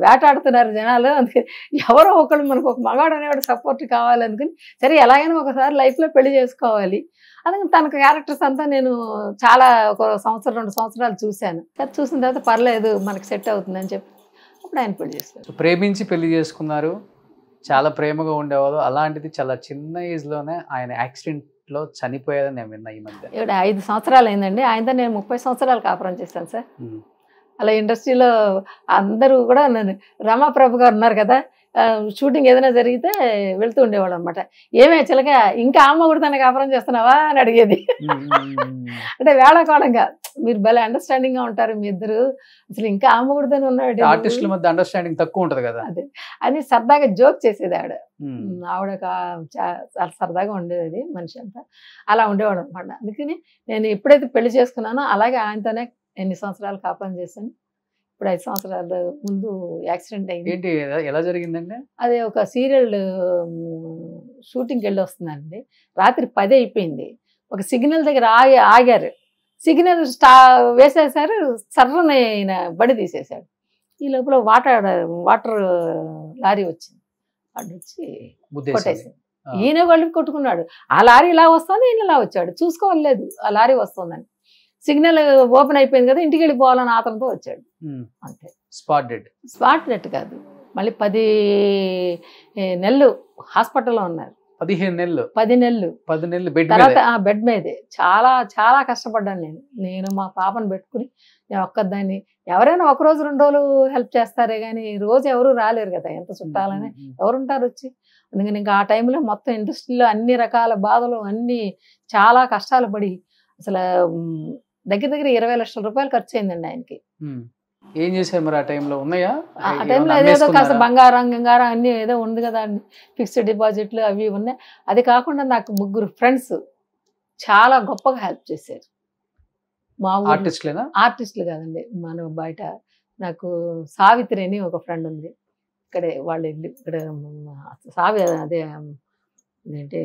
వేటాడుతున్నారు జనాలు అందుకని ఎవరో ఒకళ్ళు మనకు ఒక మగాడు అనేవాడు సపోర్ట్ కావాలనుకుని సరే ఎలాగైనా ఒకసారి లైఫ్లో పెళ్లి చేసుకోవాలి అందుకని తన క్యారెక్టర్స్ అంతా నేను చాలా ఒక సంవత్సరం రెండు సంవత్సరాలు చూశాను చూసిన తర్వాత పర్లేదు మనకి సెట్ అవుతుందని చెప్పి అప్పుడు ఆయన పెళ్లి చేస్తారు ప్రేమించి పెళ్లి చేసుకున్నారు చాలా ప్రేమగా ఉండేవారు అలాంటిది చాలా చిన్న లోనే ఆయన యాక్సిడెంట్ లో చనిపోయారని నేను విన్నా ఈ మధ్య ఐదు సంవత్సరాలు అయిందండి ఆయనతో నేను ముప్పై సంవత్సరాలు కాపురం చేశాను సార్ అలా ఇండస్ట్రీలో అందరూ కూడా రమాప్రభు గారు ఉన్నారు కదా షూటింగ్ ఏదైనా జరిగితే వెళ్తూ ఉండేవాడు అనమాట ఏమే చిలక ఇంకా అమ్మ కూడా తనకు కాపురం చేస్తున్నావా అని అడిగేది అంటే వేళకోళంగా మీరు భలే అండర్స్టాండింగ్ గా ఉంటారు మీ ఇద్దరు అసలు ఇంకా అమ్మ కూడా ఉన్నాడు ఆర్టిస్టుల మధ్య అండర్స్టాండింగ్ తక్కువ ఉంటది కదా అదే అని సరదాగా జోక్ చేసేది ఆవిడ ఆవిడ చాలా సరదాగా ఉండేది మనిషి అంతా అలా ఉండేవాడు అనమాట అందుకని నేను ఎప్పుడైతే పెళ్లి చేసుకున్నానో అలాగే ఆయనతోనే ఎన్ని సంవత్సరాలు కాపాన్ చేశాను ఇప్పుడు ఐదు సంవత్సరాల ముందు యాక్సిడెంట్ అయింది ఏంటి ఎలా జరిగిందండి అదే ఒక సీరియల్ షూటింగ్కి వెళ్ళి వస్తుందండి రాత్రి పది అయిపోయింది ఒక సిగ్నల్ దగ్గర ఆగి ఆగారు సిగ్నల్ స్టా వేసేసారు సర్రనైన బడి తీసేశాడు ఈ లోపల వాటర్ వాటర్ లారీ వచ్చింది అటు వచ్చి కొట్టేసింది ఈయన వాళ్ళు కొట్టుకున్నాడు ఆ లారీ ఇలా వస్తుంది ఈయన ఇలా వచ్చాడు చూసుకోవాలి ఆ లారీ వస్తుందని సిగ్నల్ ఓపెన్ అయిపోయింది కదా ఇంటికి వెళ్ళిపోవాలని ఆతనతో వచ్చాడు అంతే స్పాట్ డెడ్ స్పాట్ డెడ్ కాదు మళ్ళీ పది నెలలు హాస్పిటల్లో ఉన్నారు పదిహేను నెలలు పది నెలలు పది నెలలు బెడ్ తర్వాత బెడ్ మీదే చాలా చాలా కష్టపడ్డాను నేను నేను మా పాపను పెట్టుకుని ఒక్కదాన్ని ఎవరైనా ఒక రోజు రెండు రోజులు హెల్ప్ చేస్తారే కానీ రోజు ఎవరు రాలేరు కదా ఎంత చుట్టాలని ఎవరుంటారు వచ్చి అందుకని ఇంకా ఆ టైంలో మొత్తం ఇండస్ట్రీలో అన్ని రకాల బాధలు అన్ని చాలా కష్టాలు పడి అసలు దగ్గర దగ్గర ఇరవై లక్షల రూపాయలు ఖర్చు అయిందండి ఆయనకి ఏం చేశారు మరి ఆ టైంలో ఉన్నాయా ఆ టైంలో ఏదో కాస్త బంగారం గంగారం అన్నీ ఏదో ఉంది కదా అండి ఫిక్స్డ్ డిపాజిట్లు అవి ఉన్నాయి అది కాకుండా నాకు ముగ్గురు ఫ్రెండ్స్ చాలా గొప్పగా హెల్ప్ చేశారు మా ఆర్టిస్టులేనా ఆర్టిస్టులు కాదండి మన బయట నాకు సావిత్రి అని ఒక ఫ్రెండ్ ఉంది ఇక్కడే వాళ్ళ ఇల్లు ఇక్కడ సావి అదే ఏంటి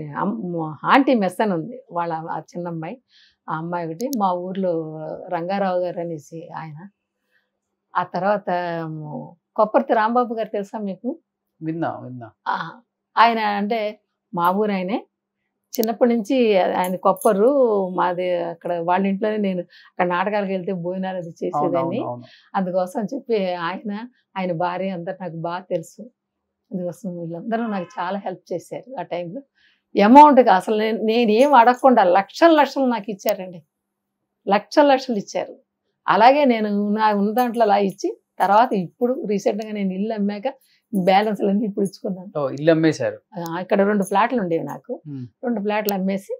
ఆంటీ మెస్ అని ఉంది వాళ్ళ ఆ చిన్న అమ్మాయి ఆ అమ్మాయి ఒకటి మా ఊర్లో రంగారావు గారు అనేసి ఆయన ఆ తర్వాత కొప్పర్తి రాంబాబు గారు తెలుసా మీకు విన్నా విన్నా ఆయన అంటే మా ఊరు ఆయనే చిన్నప్పటి నుంచి ఆయన కొప్పరు మాది అక్కడ వాళ్ళ ఇంట్లోనే నేను అక్కడ నాటకాలకు వెళ్తే భోజనాలు అది చేసేదాన్ని అందుకోసం చెప్పి ఆయన ఆయన భార్య అందరు నాకు బాగా తెలుసు అందుకోసం వీళ్ళందరూ నాకు చాలా హెల్ప్ చేశారు ఆ టైంలో అమౌంట్ అసలు నేను ఏం అడగకుండా లక్షల లక్షలు నాకు ఇచ్చారండి లక్షల లక్షలు ఇచ్చారు అలాగే నేను నా ఉన్న దాంట్లో అలా ఇచ్చి తర్వాత ఇప్పుడు రీసెంట్గా నేను ఇల్లు అమ్మాక బ్యాలెన్స్ అన్ని ఇప్పుడు ఇచ్చుకున్నాను ఇల్లు అమ్మేశారు ఇక్కడ రెండు ఫ్లాట్లు ఉండేవి నాకు రెండు ఫ్లాట్లు అమ్మేసి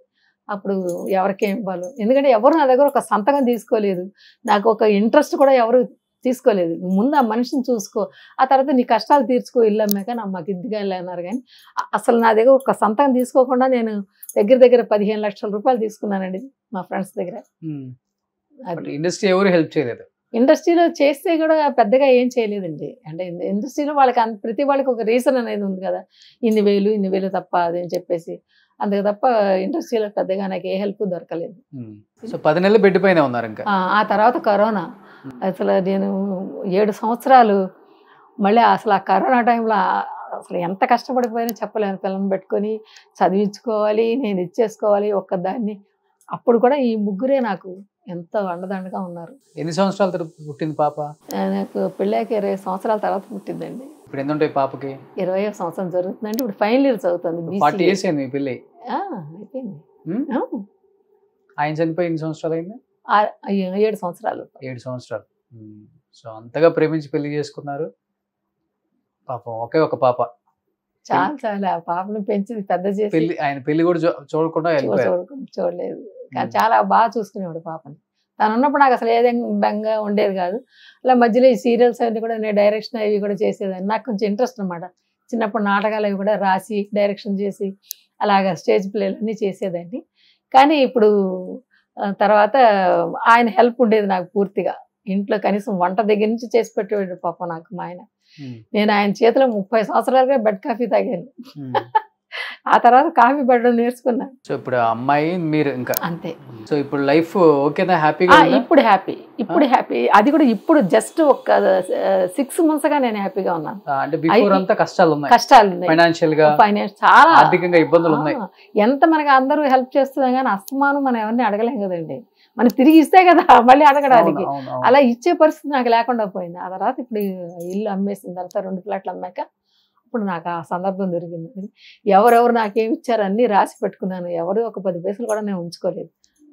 అప్పుడు ఎవరికేం ఇవ్వాలి ఎందుకంటే ఎవరు నా దగ్గర ఒక సంతకం తీసుకోలేదు నాకు ఒక ఇంట్రెస్ట్ కూడా ఎవరు తీసుకోలేదు ముందు ఆ మనిషిని చూసుకో ఆ తర్వాత నీ కష్టాలు తీర్చుకో ఇల్లు అమ్మాక నా మాకు ఇద్దిగా అన్నారు కానీ అసలు నా దగ్గర ఒక సంతకం తీసుకోకుండా నేను దగ్గర దగ్గర పదిహేను లక్షల రూపాయలు తీసుకున్నానండి మా ఫ్రెండ్స్ దగ్గర ఇండస్ట్రీ ఎవరు హెల్ప్ చేయలేదు ఇండస్ట్రీలో చేస్తే కూడా పెద్దగా ఏం చేయలేదండి అంటే ఇండస్ట్రీలో వాళ్ళకి ప్రతి వాళ్ళకి ఒక రీజన్ అనేది ఉంది కదా ఇన్ని వేలు ఇన్ని వేలు తప్ప అని చెప్పేసి అందుకు తప్ప ఇండస్ట్రీలో పెద్దగా నాకు ఏ హెల్ప్ దొరకలేదు సో పది నెలలు బెడ్ పైన ఉన్నారు ఇంకా ఆ తర్వాత కరోనా అసలు నేను ఏడు సంవత్సరాలు మళ్ళీ అసలు ఆ కరోనా టైంలో అసలు ఎంత కష్టపడిపోయినా చెప్పలేను పిల్లల్ని పెట్టుకొని చదివించుకోవాలి నేను ఇచ్చేసుకోవాలి ఒక్కదాన్ని అప్పుడు కూడా ఈ ముగ్గురే నాకు ఎంత వండదండగా ఉన్నారు ఎన్ని సంవత్సరాల తర్వాత పుట్టింది పాప నాకు పెళ్ళాక ఇరవై సంవత్సరాల తర్వాత పుట్టిందండి ఇప్పుడు ఎంత ఉంటాయి పాపకి ఇరవై సంవత్సరం జరుగుతుందండి ఇప్పుడు ఫైనల్ ఇయర్ చదువుతుంది మీ అయిపోయింది ఆయన చనిపోయి ఎన్ని సంవత్సరాలు అయింది ఏడు సంవత్సరాలు ఏడు సంవత్సరాలు సో అంతగా ప్రేమించి పెళ్లి చేసుకున్నారు పాపం ఒకే ఒక పాప చాలా చాలా ఆ పాపను పెంచి పెద్ద చేసి పెళ్లి ఆయన పెళ్లి కూడా చూడకుండా చూడలేదు కానీ చాలా బాగా చూసుకునేవాడు పాపని తను ఉన్నప్పుడు నాకు అసలు ఏదైనా బెంగ ఉండేది కాదు అలా మధ్యలో ఈ సీరియల్స్ అవి కూడా నేను డైరెక్షన్ అవి కూడా చేసేదాన్ని నాకు కొంచెం ఇంట్రెస్ట్ అనమాట చిన్నప్పుడు నాటకాలు అవి కూడా రాసి డైరెక్షన్ చేసి అలాగ స్టేజ్ ప్లేలన్నీ చేసేదాన్ని కానీ ఇప్పుడు తర్వాత ఆయన హెల్ప్ ఉండేది నాకు పూర్తిగా ఇంట్లో కనీసం వంట దగ్గర నుంచి చేసి పెట్టేవాడు పాప నాకు మా ఆయన నేను ఆయన చేతిలో ముప్పై సంవత్సరాలుగా బెడ్ కాఫీ తాగాను ఆ తర్వాత కాఫీ పడడం నేర్చుకున్నాను సో ఇప్పుడు అమ్మాయి మీరు ఇంకా అంతే సో ఇప్పుడు లైఫ్ ఓకేనా హ్యాపీగా ఇప్పుడు హ్యాపీ ఇప్పుడు హ్యాపీ అది కూడా ఇప్పుడు జస్ట్ ఒక సిక్స్ మంత్స్ గా నేను హ్యాపీగా ఉన్నాను అంటే బిఫోర్ అంతా కష్టాలు ఉన్నాయి కష్టాలు ఉన్నాయి ఫైనాన్షియల్ గా ఫైనాన్స్ చాలా ఆర్థికంగా ఇబ్బందులు ఉన్నాయి ఎంత మనకి అందరూ హెల్ప్ చేస్తున్నాం కానీ అస్తమానం మనం ఎవరిని అడగలేం కదండి మనం తిరిగి ఇస్తే కదా మళ్ళీ అడగడానికి అలా ఇచ్చే పరిస్థితి నాకు లేకుండా పోయింది ఆ తర్వాత ఇప్పుడు ఇల్లు అమ్మేసిన తర్వాత రెండు ఫ్లాట్లు అమ్మాక అప్పుడు నాకు ఆ సందర్భం దొరికింది ఎవరెవరు నాకేమి ఇచ్చారు అన్ని రాసి పెట్టుకున్నాను ఎవరు ఒక పది పైసలు కూడా నేను ఉంచుకోలేదు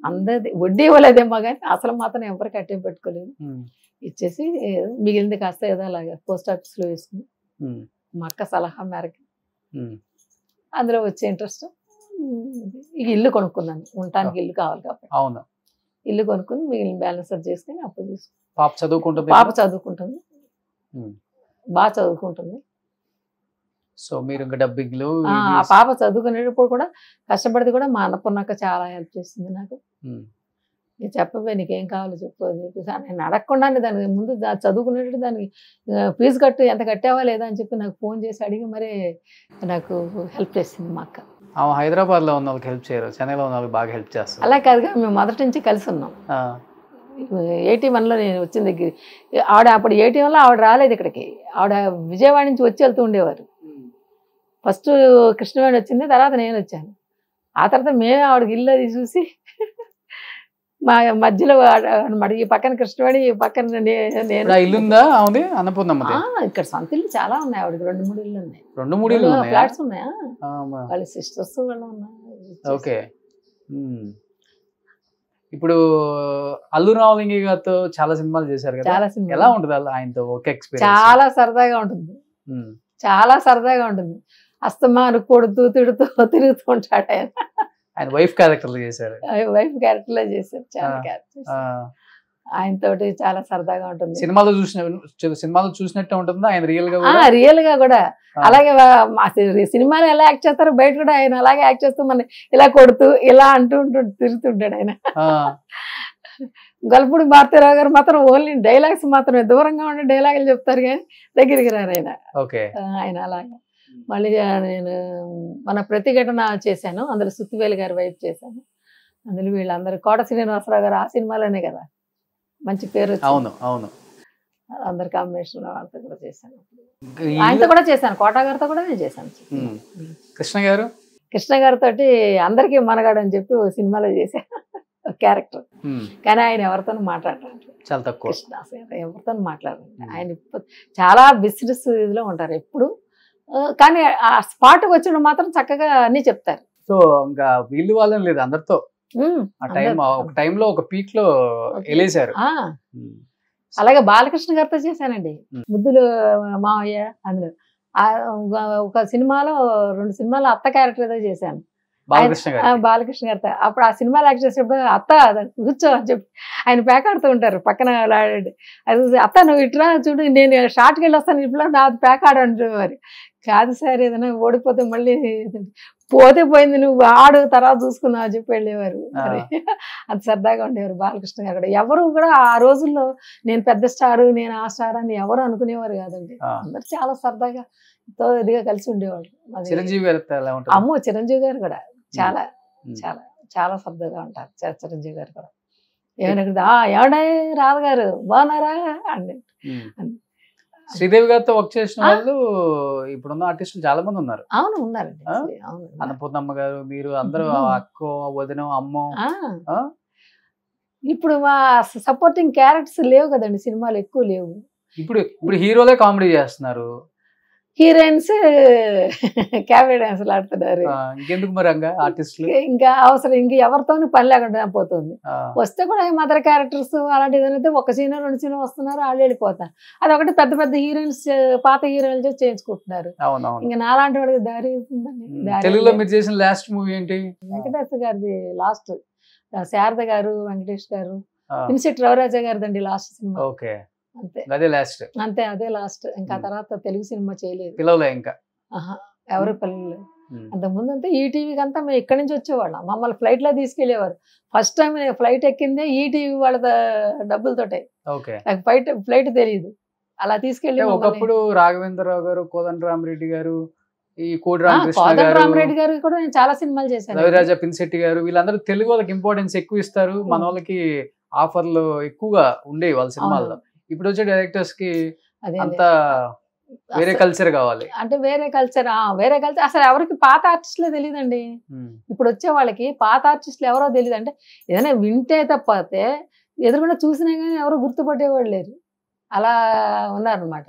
అందరిది వడ్డీ ఇవ్వలేదేమో కానీ అసలు మాత్రం ఎవరికి అట్టేం పెట్టుకోలేదు ఇచ్చేసి మిగిలింది కాస్త ఏదో అలాగే పోస్ట్ ఆఫీస్లో వేసుకుని మా అక్క సలహా మేరకు అందులో వచ్చే ఇంట్రెస్ట్ ఇల్లు కొనుక్కున్నాను ఉండటానికి ఇల్లు కావాలి కాబట్టి అవును ఇల్లు కొనుక్కుని మిగిలిన బ్యాలెన్స్ చేసుకుని అప్పు తీసుకుని పాప చదువుకుంటుంది పాప చదువుకుంటుంది బాగా చదువుకుంటుంది సో మీరు ఇంకా ఆ పాప చదువుకునేటప్పుడు కూడా కష్టపడితే కూడా మా అన్నపూర్ణక్క చాలా హెల్ప్ చేసింది నాకు నేను చెప్పవే నీకేం కావాలో చెప్పు అని నేను అడగకుండానే దానికి ముందు చదువుకునేటప్పుడు దానికి ఫీజు కట్టు ఎంత కట్టావా లేదా అని చెప్పి నాకు ఫోన్ చేసి అడిగి మరే నాకు హెల్ప్ చేసింది మా అక్క హైదరాబాద్ హైదరాబాద్లో ఉన్న వాళ్ళకి హెల్ప్ చేయరు చెన్నైలో ఉన్న బాగా హెల్ప్ చేస్తారు అలా కాదుగా మేము మొదటి నుంచి కలిసి ఉన్నాం ఎయిటీ వన్లో నేను వచ్చిన దగ్గర ఆవిడ అప్పుడు ఎయిటీ వన్లో ఆవిడ రాలేదు ఇక్కడికి ఆవిడ విజయవాడ నుంచి వచ్చి వెళ్తూ ఉండేవారు ఫస్ట్ కృష్ణవేణి వచ్చింది తర్వాత నేను వచ్చాను ఆ తర్వాత మేమే ఆవిడకి ఇల్లు అది చూసి మా మధ్యలో అనమాట ఈ పక్కన కృష్ణవాడి ఈ పక్కన ఇల్లుందా అన్నపూర్ణమ్మ ఇక్కడ సొంత ఇల్లు చాలా ఉన్నాయి ఆవిడకి రెండు మూడు ఇల్లు ఉన్నాయి రెండు మూడు ఇల్లు ఫ్లాట్స్ ఉన్నాయా వాళ్ళ సిస్టర్స్ వాళ్ళు ఉన్నాయి ఓకే ఇప్పుడు అల్లు రావలింగి గారితో చాలా సినిమాలు చేశారు చాలా సినిమా ఎలా ఉంటుంది ఆయనతో ఒక ఎక్స్పీరియన్స్ చాలా సరదాగా ఉంటుంది చాలా సరదాగా ఉంటుంది అస్తమాను కొడుతూ తిడుతూ తిరుగుతూ ఉంటాడు ఆయన ఆయన వైఫ్ క్యారెక్టర్ చేశారు వైఫ్ క్యారెక్టర్ లో చేశారు చాలా క్యారెక్టర్ ఆయన తోటి చాలా సరదాగా ఉంటుంది సినిమాలో చూసిన సినిమాలో చూసినట్టు ఉంటుందా ఆయన రియల్ గా రియల్ గా కూడా అలాగే సినిమాలో ఎలా యాక్ట్ చేస్తారు బయట కూడా ఆయన అలాగే యాక్ట్ చేస్తూ మన ఇలా కొడుతూ ఇలా అంటూ ఉంటూ తిరుగుతుంటాడు ఆయన గల్పుడు భారతీరావు గారు మాత్రం ఓన్లీ డైలాగ్స్ మాత్రమే దూరంగా ఉండే డైలాగులు చెప్తారు కానీ దగ్గరికి రారు ఆయన ఆయన అలాగే మళ్ళీ నేను మన ప్రతిఘటన చేశాను అందులో సుత్తివేలు గారి వైపు చేశాను అందులో వీళ్ళందరూ కోట శ్రీనివాసరావు గారు ఆ సినిమాలోనే కదా మంచి పేరు అవును అవును అందరు కాంబినేషన్ వాళ్ళతో కూడా చేశాను ఆయనతో కూడా చేశాను కోట గారితో కూడా నేను చేశాను కృష్ణ గారు కృష్ణ గారితో అందరికీ మనగాడు అని చెప్పి సినిమాలో చేశాను క్యారెక్టర్ కానీ ఆయన ఎవరితో మాట్లాడలేదు చాలా తక్కువ కృష్ణ ఎవరితో మాట్లాడండి ఆయన చాలా బిజినెస్ ఇదిలో ఉంటారు ఎప్పుడు కానీ ఆ స్పాట్ వచ్చిన మాత్రం చక్కగా అన్ని చెప్తారు సో ఇంకా వీళ్ళు వాళ్ళని లేదు అందరితో టైం ఒక టైంలో ఒక పీక్ లో వెళ్ళేశారు అలాగే బాలకృష్ణ గారితో చేశానండి ముద్దులు మావయ్య అందులో ఒక సినిమాలో రెండు సినిమాలు అత్త క్యారెక్టర్ ఏదో చేశాను బాలకృష్ణ గారితో అప్పుడు ఆ సినిమా యాక్ట్ చేసేప్పుడు అత్త కూర్చో అని చెప్పి ఆయన పేకాడుతూ ఉంటారు పక్కన అది అత్త నువ్వు ఇట్లా చూడు నేను షార్ట్కి వెళ్ళొస్తాను ఇప్పుడు నా పేకాడు అంటున్నారు కాదు సార్ ఏదైనా ఓడిపోతే మళ్ళీ పోతే పోయింది నువ్వు ఆడు తర్వాత చూసుకున్నావు చెప్పి వెళ్ళేవారు అంత సరదాగా ఉండేవారు బాలకృష్ణ గారు ఎవరు కూడా ఆ రోజుల్లో నేను పెద్ద స్టారు నేను ఆ స్టార్ అని ఎవరు అనుకునేవారు కాదండి అందరు చాలా సరదాగా ఎంతో ఇదిగా కలిసి ఉండేవాళ్ళు అమ్మో చిరంజీవి గారు కూడా చాలా చాలా చాలా సరదాగా ఉంటారు చిరంజీవి గారు కూడా ఏమైనా ఆ ఎవడే రాదు గారు బాగున్నారా అండి శ్రీదేవి గారితో వర్క్ చేసిన వాళ్ళు ఇప్పుడున్న ఆర్టిస్టులు చాలా మంది ఉన్నారు అవును ఉన్నారు అన్నపూర్ణమ్మ గారు మీరు అందరూ అక్కో వదిన అమ్మో ఇప్పుడు మా సపోర్టింగ్ క్యారెక్టర్స్ లేవు కదండి సినిమాలు ఎక్కువ లేవు ఇప్పుడు ఇప్పుడు హీరోలే కామెడీ చేస్తున్నారు హీరోయిన్స్ క్యాబరే డాన్సులు ఆడుతున్నారు ఇంకా అవసరం ఇంక ఎవరితో పని లేకుండా పోతుంది వస్తే కూడా మదర్ క్యారెక్టర్స్ అలాంటి ఏదైతే ఒక సీన్ రెండు సీన్ వస్తున్నారు వాళ్ళు వెళ్ళిపోతా అది ఒకటి పెద్ద పెద్ద హీరోయిన్స్ పాత హీరోయిన్ చేయించుకుంటున్నారు ఇంకా నాలాంటి వాడికి దారి తెలుగులో మీరు చేసిన లాస్ట్ మూవీ ఏంటి వెంకటేశ్ గారిది లాస్ట్ శారద గారు వెంకటేష్ గారు ఇన్సిట్ గారు గారిదండి లాస్ట్ సినిమా ఓకే అంతే అదే లాస్ట్ అంతే అదే లాస్ట్ ఇంకా hmm. తర్వాత తెలుగు సినిమా చేయలేదు పిల్లలే ఇంకా ఎవరు hmm. పిల్లలు hmm. అంతకుముందు అంతా ఈటీవీకి అంతా మేము ఇక్కడి నుంచి వచ్చేవాళ్ళం మమ్మల్ని ఫ్లైట్ లో తీసుకెళ్లేవారు ఫస్ట్ టైం ఫ్లైట్ ఎక్కిందే ఈటీవీ వాళ్ళ డబ్బులతోటే నాకు ఫ్లైట్ ఫ్లైట్ తెలియదు అలా తీసుకెళ్ళి ఒకప్పుడు రాఘవేంద్రరావు గారు కోదండరామరెడ్డి గారు ఈ కోడరామరెడ్డి గారు కూడా నేను చాలా సినిమాలు చేశాను రవిరాజ పిన్శెట్టి గారు వీళ్ళందరూ తెలుగు వాళ్ళకి ఇంపార్టెన్స్ ఎక్కువ ఇస్తారు మన వాళ్ళకి ఆఫర్లు ఎక్కువగా ఉండేవి వాళ్ళ సినిమాల్లో ఇప్పుడు వచ్చే డైరెక్టర్స్ కి అంత వేరే కల్చర్ కావాలి అంటే వేరే కల్చర్ వేరే కల్చర్ అసలు ఎవరికి పాత ఆర్టిస్టులే తెలియదండి ఇప్పుడు వచ్చే వాళ్ళకి పాత ఆర్టిస్టులు ఎవరో తెలియదు అంటే ఏదైనా వింటే తప్పతే ఎదురుకుండా చూసినా కానీ ఎవరో గుర్తుపట్టేవాళ్ళు లేరు అలా ఉన్నారనమాట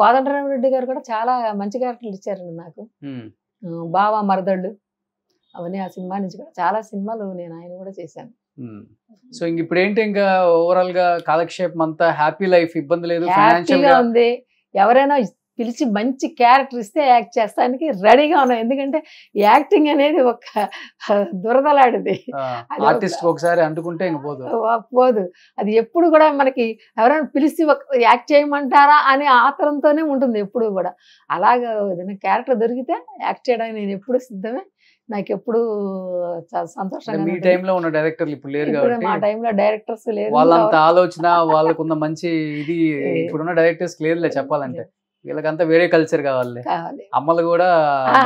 మన రెడ్డి గారు కూడా చాలా మంచి క్యారెక్టర్లు ఇచ్చారండి నాకు బావా మరదళ్ళు అవన్నీ ఆ సినిమా నుంచి కూడా చాలా సినిమాలు నేను ఆయన కూడా చేశాను సో hmm. hmm. ఇంక ఇప్పుడు ఏంటి ఇంకా ఓవరాల్ గా కాలక్షేపం అంతా హ్యాపీ లైఫ్ ఇబ్బంది లేదు ఫైనాన్షియల్ గా ఉంది ఎవరైనా పిలిచి మంచి క్యారెక్టర్ ఇస్తే యాక్ట్ చేస్తానికి రెడీగా ఉన్నాం ఎందుకంటే యాక్టింగ్ అనేది ఒక దురదలాడిది ఆర్టిస్ట్ ఒకసారి అంటుకుంటే పోదు పోదు అది ఎప్పుడు కూడా మనకి ఎవరైనా పిలిచి యాక్ట్ చేయమంటారా అనే ఆతరంతోనే ఉంటుంది ఎప్పుడు కూడా అలాగా ఏదైనా క్యారెక్టర్ దొరికితే యాక్ట్ చేయడానికి నేను ఎప్పుడు సిద్ధమే నాకు ఎప్పుడు చాలా సంతోషంగా టైంలో ఉన్న డైరెక్టర్లు ఇప్పుడు లేరు కాబట్టి మా డైరెక్టర్స్ లేరు వాళ్ళంత ఆలోచన వాళ్ళకున్న మంచి ఇది ఇప్పుడున్న డైరెక్టర్స్ లేదులే చెప్పాలంటే వీళ్ళకంతా వేరే కల్చర్ కావాలి అమ్మలు కూడా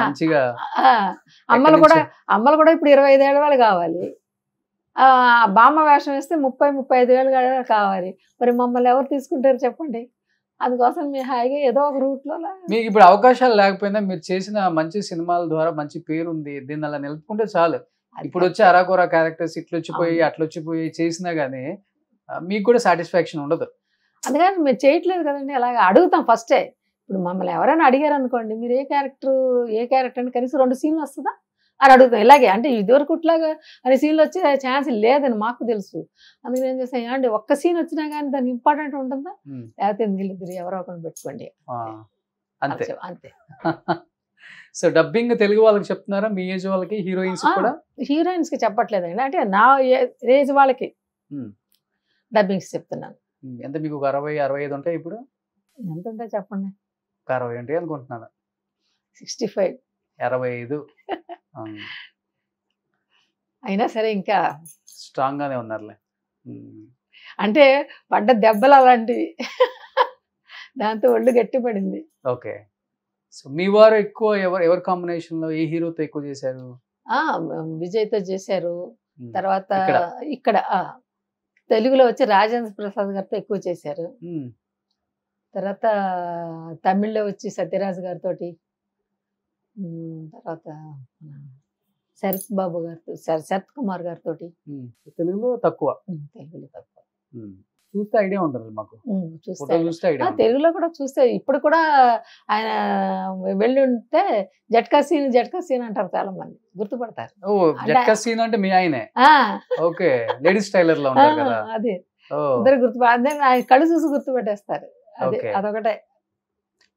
మంచిగా అమ్మలు కూడా అమ్మలు కూడా ఇప్పుడు ఇరవై ఐదు ఏళ్ళ వాళ్ళు కావాలి బామ్మ వేషం వేస్తే ముప్పై ముప్పై ఐదు వేలు కావాలి మరి మమ్మల్ని ఎవరు తీసుకుంటారు చెప్పండి అందుకోసం మీ హాయిగా ఏదో ఒక రూట్లో మీకు ఇప్పుడు అవకాశాలు లేకపోయినా మీరు చేసిన మంచి సినిమాల ద్వారా మంచి పేరు ఉంది దీన్ని అలా నిలుపుకుంటే చాలు ఇప్పుడు వచ్చి అరాకురా క్యారెక్టర్స్ ఇట్లా వచ్చిపోయి అట్లా వచ్చిపోయి చేసినా గానీ మీకు కూడా సాటిస్ఫాక్షన్ ఉండదు అందుకని మేము చేయట్లేదు కదండి అలాగే అడుగుతాం ఫస్టే ఇప్పుడు మమ్మల్ని ఎవరైనా అడిగారు అనుకోండి మీరు ఏ క్యారెక్టర్ ఏ క్యారెక్టర్ అని కనీసం రెండు సీన్లు వస్తుందా అని అడుగుతాం ఇలాగే అంటే ఇదివరకు ఇట్లాగా అని సీన్లు వచ్చే ఛాన్స్ లేదని మాకు తెలుసు అందుకని ఏం చేస్తాం అంటే ఒక్క సీన్ వచ్చినా కానీ దాని ఇంపార్టెంట్ ఉంటుందా లేకపోతే వీళ్ళిద్దరు ఎవరో ఒకరిని పెట్టుకోండి అంతే అంతే సో డబ్బింగ్ తెలుగు వాళ్ళకి చెప్తున్నారా మీ ఏజ్ వాళ్ళకి హీరోయిన్స్ కూడా హీరోయిన్స్ కి చెప్పట్లేదండి అంటే నా ఏజ్ వాళ్ళకి డబ్బింగ్స్ చెప్తున్నాను ఎంత మీకు అరవై అరవై ఐదు ఉంటాయి ఇప్పుడు ఎంత ఉంటాయి చెప్పండి అరవై ఉంటాయి అనుకుంటున్నాను సిక్స్టీ ఫైవ్ అరవై ఐదు అయినా సరే ఇంకా స్ట్రాంగ్గానే ఉన్నారులే అంటే పడ్డ దెబ్బలు అలాంటివి దాంతో ఒళ్ళు గట్టిపడింది ఓకే సో మీ వారు ఎక్కువ ఎవరు ఎవరి కాంబినేషన్లో ఏ హీరోతో ఎక్కువ చేశారు విజయ్తో చేశారు తర్వాత ఇక్కడ తెలుగులో వచ్చి రాజేంద్ర ప్రసాద్ గారితో ఎక్కువ చేశారు తర్వాత తమిళ్లో వచ్చి సత్యరాజు గారితో తర్వాత శరత్ బాబు గారితో శరత్ కుమార్ గారితో తెలుగులో తక్కువ తెలుగులో తక్కువ చూస్తే ఐడియా ఉంటుంది మాకు చూస్తే తెలుగులో కూడా చూస్తే ఇప్పుడు కూడా ఆయన వెళ్ళి ఉంటే జట్కా సీన్ జట్కా సీన్ అంటారు చాలా మంది గుర్తుపడతారు ఓ జట్కా సీన్ అంటే మీ ఆయనే ఓకే లేడీస్ టైలర్ లో ఉంటారు కదా అదే ఇద్దరు గుర్తుపడ కళ్ళు చూసి గుర్తుపెట్టేస్తారు అదొకటే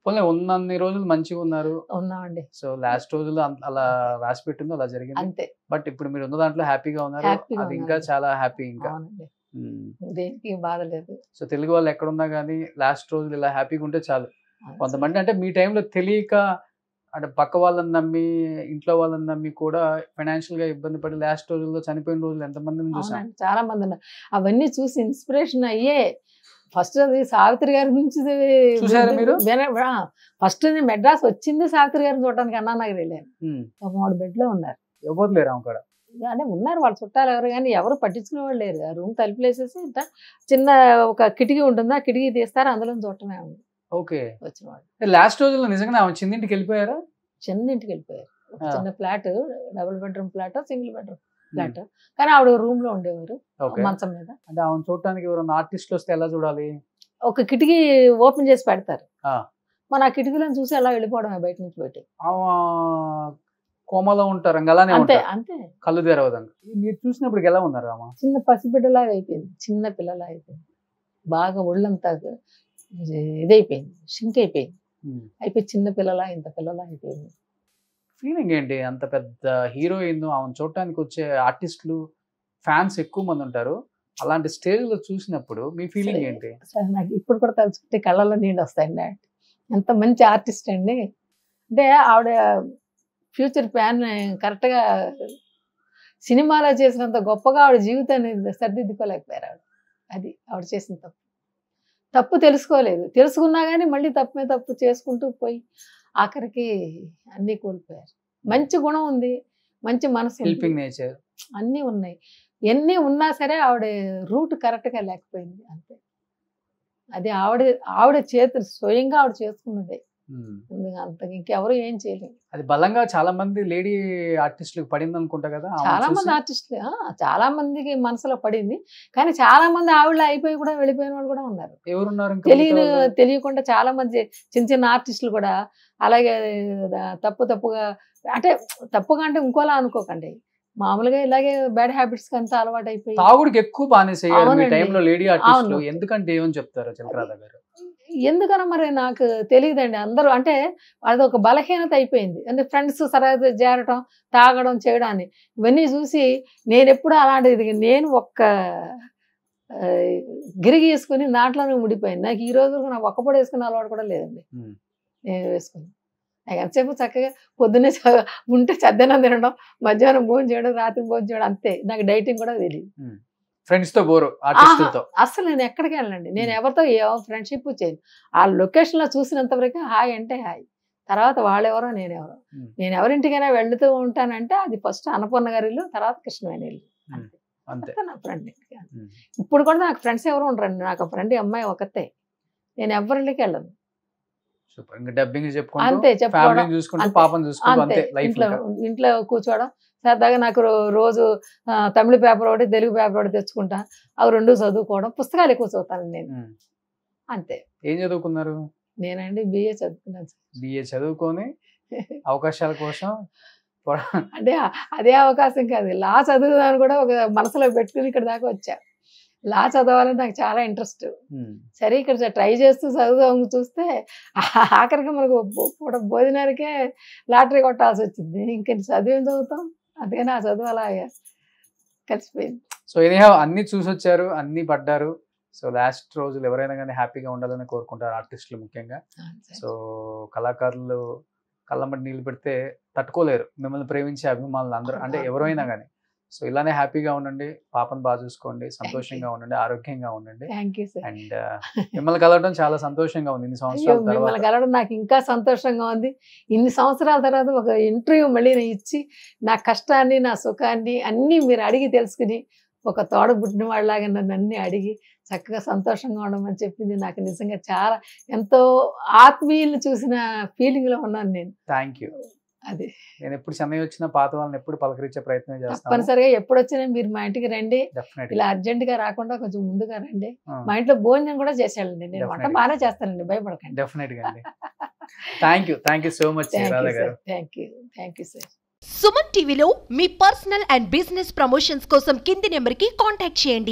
పోనీ ఉన్నన్ని రోజులు మంచిగా ఉన్నారు ఉన్నామండి సో లాస్ట్ రోజులు అలా రాసి పెట్టిందో అలా జరిగింది అంతే బట్ ఇప్పుడు మీరు ఉన్న దాంట్లో హ్యాపీగా ఉన్నారు అది ఇంకా చాలా హ్యాపీ ఇంకా దేనికి బాధ లేదు సో తెలుగు వాళ్ళు ఎక్కడున్నా కానీ లాస్ట్ రోజులు ఇలా హ్యాపీగా ఉంటే చాలు కొంతమంది అంటే మీ టైంలో తెలియక అంటే పక్క వాళ్ళని నమ్మి ఇంట్లో వాళ్ళని నమ్మి కూడా ఫైనాన్షియల్ గా ఇబ్బంది పడి లాస్ట్ రోజుల్లో చనిపోయిన రోజులు ఎంతమంది చూసాను చాలా మంది అవన్నీ చూసి ఇన్స్పిరేషన్ అయ్యే ఫస్ట్ అది సావిత్రి గారి నుంచి మీరు ఫస్ట్ మెడ్రాస్ వచ్చింది సావిత్రి గారిని చూడటానికి అన్నా నాకు వెళ్ళాను ఒక మూడు బెడ్లో ఉన్నారు ఎవరు లేరు అక్కడ అంటే ఉన్నారు వాళ్ళు చుట్టాలు ఎవరు కానీ ఎవరు పట్టించుకునే వాళ్ళు లేరు ఆ రూమ్ తలుపులేసేసి ఇంత చిన్న ఒక కిటికీ ఉంటుంది ఆ కిటికీ తీస్తారు అందులో చూడటమే ఉంది ఓకే వచ్చిన వాళ్ళు లాస్ట్ రోజుల్లో నిజంగా చిన్నింటికి వెళ్ళిపోయారా చిన్నింటికి వెళ్ళిపోయారు చిన్న flat double bedroom flat single bedroom Hmm. కానీ ఆవిడ రూమ్ లో ఉండేవారు మంచం మీద అంటే చూడటానికి ఎవరైనా ఆర్టిస్ట్ వస్తే ఎలా చూడాలి ఒక కిటికీ ఓపెన్ చేసి పెడతారు మన ఆ కిటికీలను చూసి అలా వెళ్ళిపోవడమే బయట నుంచి బయట కోమలో ఉంటారు అలానే అంతే అంతే కళ్ళు తెరవదండి మీరు చూసినప్పుడు ఎలా ఉన్నారు అమ్మ చిన్న పసిబిడ్డలాగా అయిపోయింది చిన్న పిల్లలా అయిపోయింది బాగా ఒళ్ళంతా ఇదైపోయింది షింక్ అయిపోయింది hmm. అయిపోయి చిన్న పిల్లలా ఇంత పిల్లలా అయిపోయింది ఫీలింగ్ ఏంటి అంత పెద్ద హీరోయిన్ ఆమెను చూడటానికి వచ్చే ఆర్టిస్టులు ఫ్యాన్స్ ఎక్కువ మంది ఉంటారు అలాంటి స్టేజ్ లో చూసినప్పుడు మీ ఫీలింగ్ ఏంటి నాకు ఇప్పుడు కూడా తలుచుకుంటే కళ్ళలో నీళ్ళు వస్తాయండి ఎంత మంచి ఆర్టిస్ట్ అండి అంటే ఆవిడ ఫ్యూచర్ ప్లాన్ కరెక్ట్గా సినిమాలో చేసినంత గొప్పగా ఆవిడ జీవితాన్ని సర్దిద్దుకోలేకపోయారు ఆవిడ అది ఆవిడ చేసిన తప్పు తప్పు తెలుసుకోలేదు తెలుసుకున్నా కానీ మళ్ళీ మీద తప్పు చేసుకుంటూ పోయి ఆఖరికి అన్నీ కోల్పోయారు మంచి గుణం ఉంది మంచి మనసు హెల్పింగ్ నేచర్ అన్నీ ఉన్నాయి ఎన్ని ఉన్నా సరే ఆవిడ రూట్ కరెక్ట్గా లేకపోయింది అంతే అది ఆవిడ ఆవిడ చేతులు స్వయంగా ఆవిడ చేసుకున్నదే అంతకు ఇంకెవరు ఏం చేయలేదు అది బలంగా చాలా మంది లేడీ ఆర్టిస్టులకు పడింది అనుకుంటా కదా చాలా మంది ఆర్టిస్టులు చాలా మందికి మనసులో పడింది కానీ చాలా మంది ఆవిడ అయిపోయి కూడా వెళ్ళిపోయిన వాళ్ళు కూడా ఉన్నారు ఎవరున్నారు తెలియని తెలియకుండా చాలా మంది చిన్న చిన్న ఆర్టిస్టులు కూడా అలాగే తప్పు తప్పుగా అంటే తప్పుగా అంటే ఇంకోలా అనుకోకండి మామూలుగా ఇలాగే బ్యాడ్ హ్యాబిట్స్ అంతా అలవాటు అయిపోయి ఎక్కువ బానేసే టైంలో లేడీ ఆర్టిస్టులు ఎందుకంటే ఏమని చెప్తారు చంద్రరాధ గారు ఎందుకన మరి నాకు తెలియదండి అందరూ అంటే అది ఒక బలహీనత అయిపోయింది అంటే ఫ్రెండ్స్ సరదా చేరటం తాగడం చేయడాన్ని ఇవన్నీ చూసి నేను ఎప్పుడు అలాంటిది నేను ఒక్క గిరిగి వేసుకుని దాంట్లోనే ముడిపోయింది నాకు ఈ రోజు నాకు ఒక్కపొడి వేసుకుని అలవాటు కూడా లేదండి నేను వేసుకుని నాకు ఎంతసేపు చక్కగా పొద్దున్నే ఉంటే చద్దనం తినడం మధ్యాహ్నం భోజనం చేయడం రాత్రి భోజనం చేయడం అంతే నాకు డైటింగ్ కూడా తెలియదు ఫ్రెండ్స్ తో బోరు ఆర్టిస్టులతో అసలు నేను ఎక్కడికి వెళ్ళండి నేను ఎవరితో ఏ ఫ్రెండ్షిప్ చేయను ఆ లొకేషన్ లో చూసినంత వరకు హాయ్ అంటే హాయ్ తర్వాత వాళ్ళెవరో నేనెవరో నేను ఎవరింటికైనా వెళ్తూ ఉంటానంటే అది ఫస్ట్ అన్నపూర్ణ గారిలో తర్వాత కృష్ణవేణి ఇల్లు నా ఫ్రెండ్ ఇప్పుడు కూడా నాకు ఫ్రెండ్స్ ఎవరు ఉండరండి నాకు ఫ్రెండ్ అమ్మాయి ఒకతే నేను ఎవరింటికి వెళ్ళను సూపర్ ఇంకా డబ్బింగ్ అంతే చూసుకుంటూ పాపం చూసుకుంటూ ఇంట్లో ఇంట్లో కూర్చోవడం సరదాగా నాకు రోజు తమిళ పేపర్ ఒకటి తెలుగు పేపర్ ఒకటి తెచ్చుకుంటా అవి రెండు చదువుకోవడం పుస్తకాలు ఎక్కువ చదువుతాను నేను అంతే ఏం చదువుకున్నారు నేనండి బిఏ చదువుకున్నాను బిఏ చదువుకొని అవకాశాల కోసం అంటే అదే అవకాశం కాదు లా చదువుదాన్ని కూడా ఒక మనసులో పెట్టుకుని ఇక్కడ దాకా వచ్చా లా చదవాలని నాకు చాలా ఇంట్రెస్ట్ సరే ఇక్కడ ట్రై చేస్తూ చదువు చూస్తే ఆఖరికి మనకు పూట భోజనానికే లాటరీ కొట్టాల్సి వచ్చింది ఇంకా చదివేం చదువుతాం అందుకని ఆ చదువు అలా కలిసిపోయింది సో ఇదేహో అన్ని వచ్చారు అన్ని పడ్డారు సో లాస్ట్ రోజులు ఎవరైనా కానీ హ్యాపీగా ఉండాలని కోరుకుంటారు ఆర్టిస్టులు ముఖ్యంగా సో కళాకారులు కళ్ళమ్మటి నీళ్ళు పెడితే తట్టుకోలేరు మిమ్మల్ని ప్రేమించే అభిమానులు అందరూ అంటే ఎవరైనా కానీ సో ఇలానే హ్యాపీగా ఉండండి పాపను బాగా చూసుకోండి సంతోషంగా ఉండండి ఆరోగ్యంగా ఉండండి అండ్ uh, మిమ్మల్ని కలవడం చాలా సంతోషంగా ఉంది ఇన్ని సంవత్సరాలు తర్వాత కలవడం నాకు ఇంకా సంతోషంగా ఉంది ఇన్ని సంవత్సరాల తర్వాత ఒక ఇంటర్వ్యూ మళ్ళీ ఇచ్చి నా కష్టాన్ని నా సుఖాన్ని అన్నీ మీరు అడిగి తెలుసుకుని ఒక తోడ పుట్టిన వాళ్ళలాగా నన్ను అన్ని అడిగి చక్కగా సంతోషంగా ఉండమని చెప్పింది నాకు నిజంగా చాలా ఎంతో ఆత్మీయులు చూసిన ఫీలింగ్లో ఉన్నాను నేను థ్యాంక్ యూ అదే నేను ఎప్పుడు సమయం వచ్చినా పాత వాళ్ళని ఎప్పుడు పలకరించే ప్రయత్నం చేస్తాను తప్పనిసరిగా ఎప్పుడు వచ్చినా మీరు మా ఇంటికి రండి ఇలా అర్జెంట్ గా రాకుండా కొంచెం ముందుగా రండి మా ఇంట్లో భోజనం కూడా చేసేయాలండి నేను వంట బాగా చేస్తానండి భయపడకండి డెఫినెట్ గా thank you thank you so much thank you thank you sir Suman టీవీలో మీ పర్సనల్ అండ్ బిజినెస్ ప్రమోషన్స్ కోసం కింది కి కాంటాక్ట్ చేయండి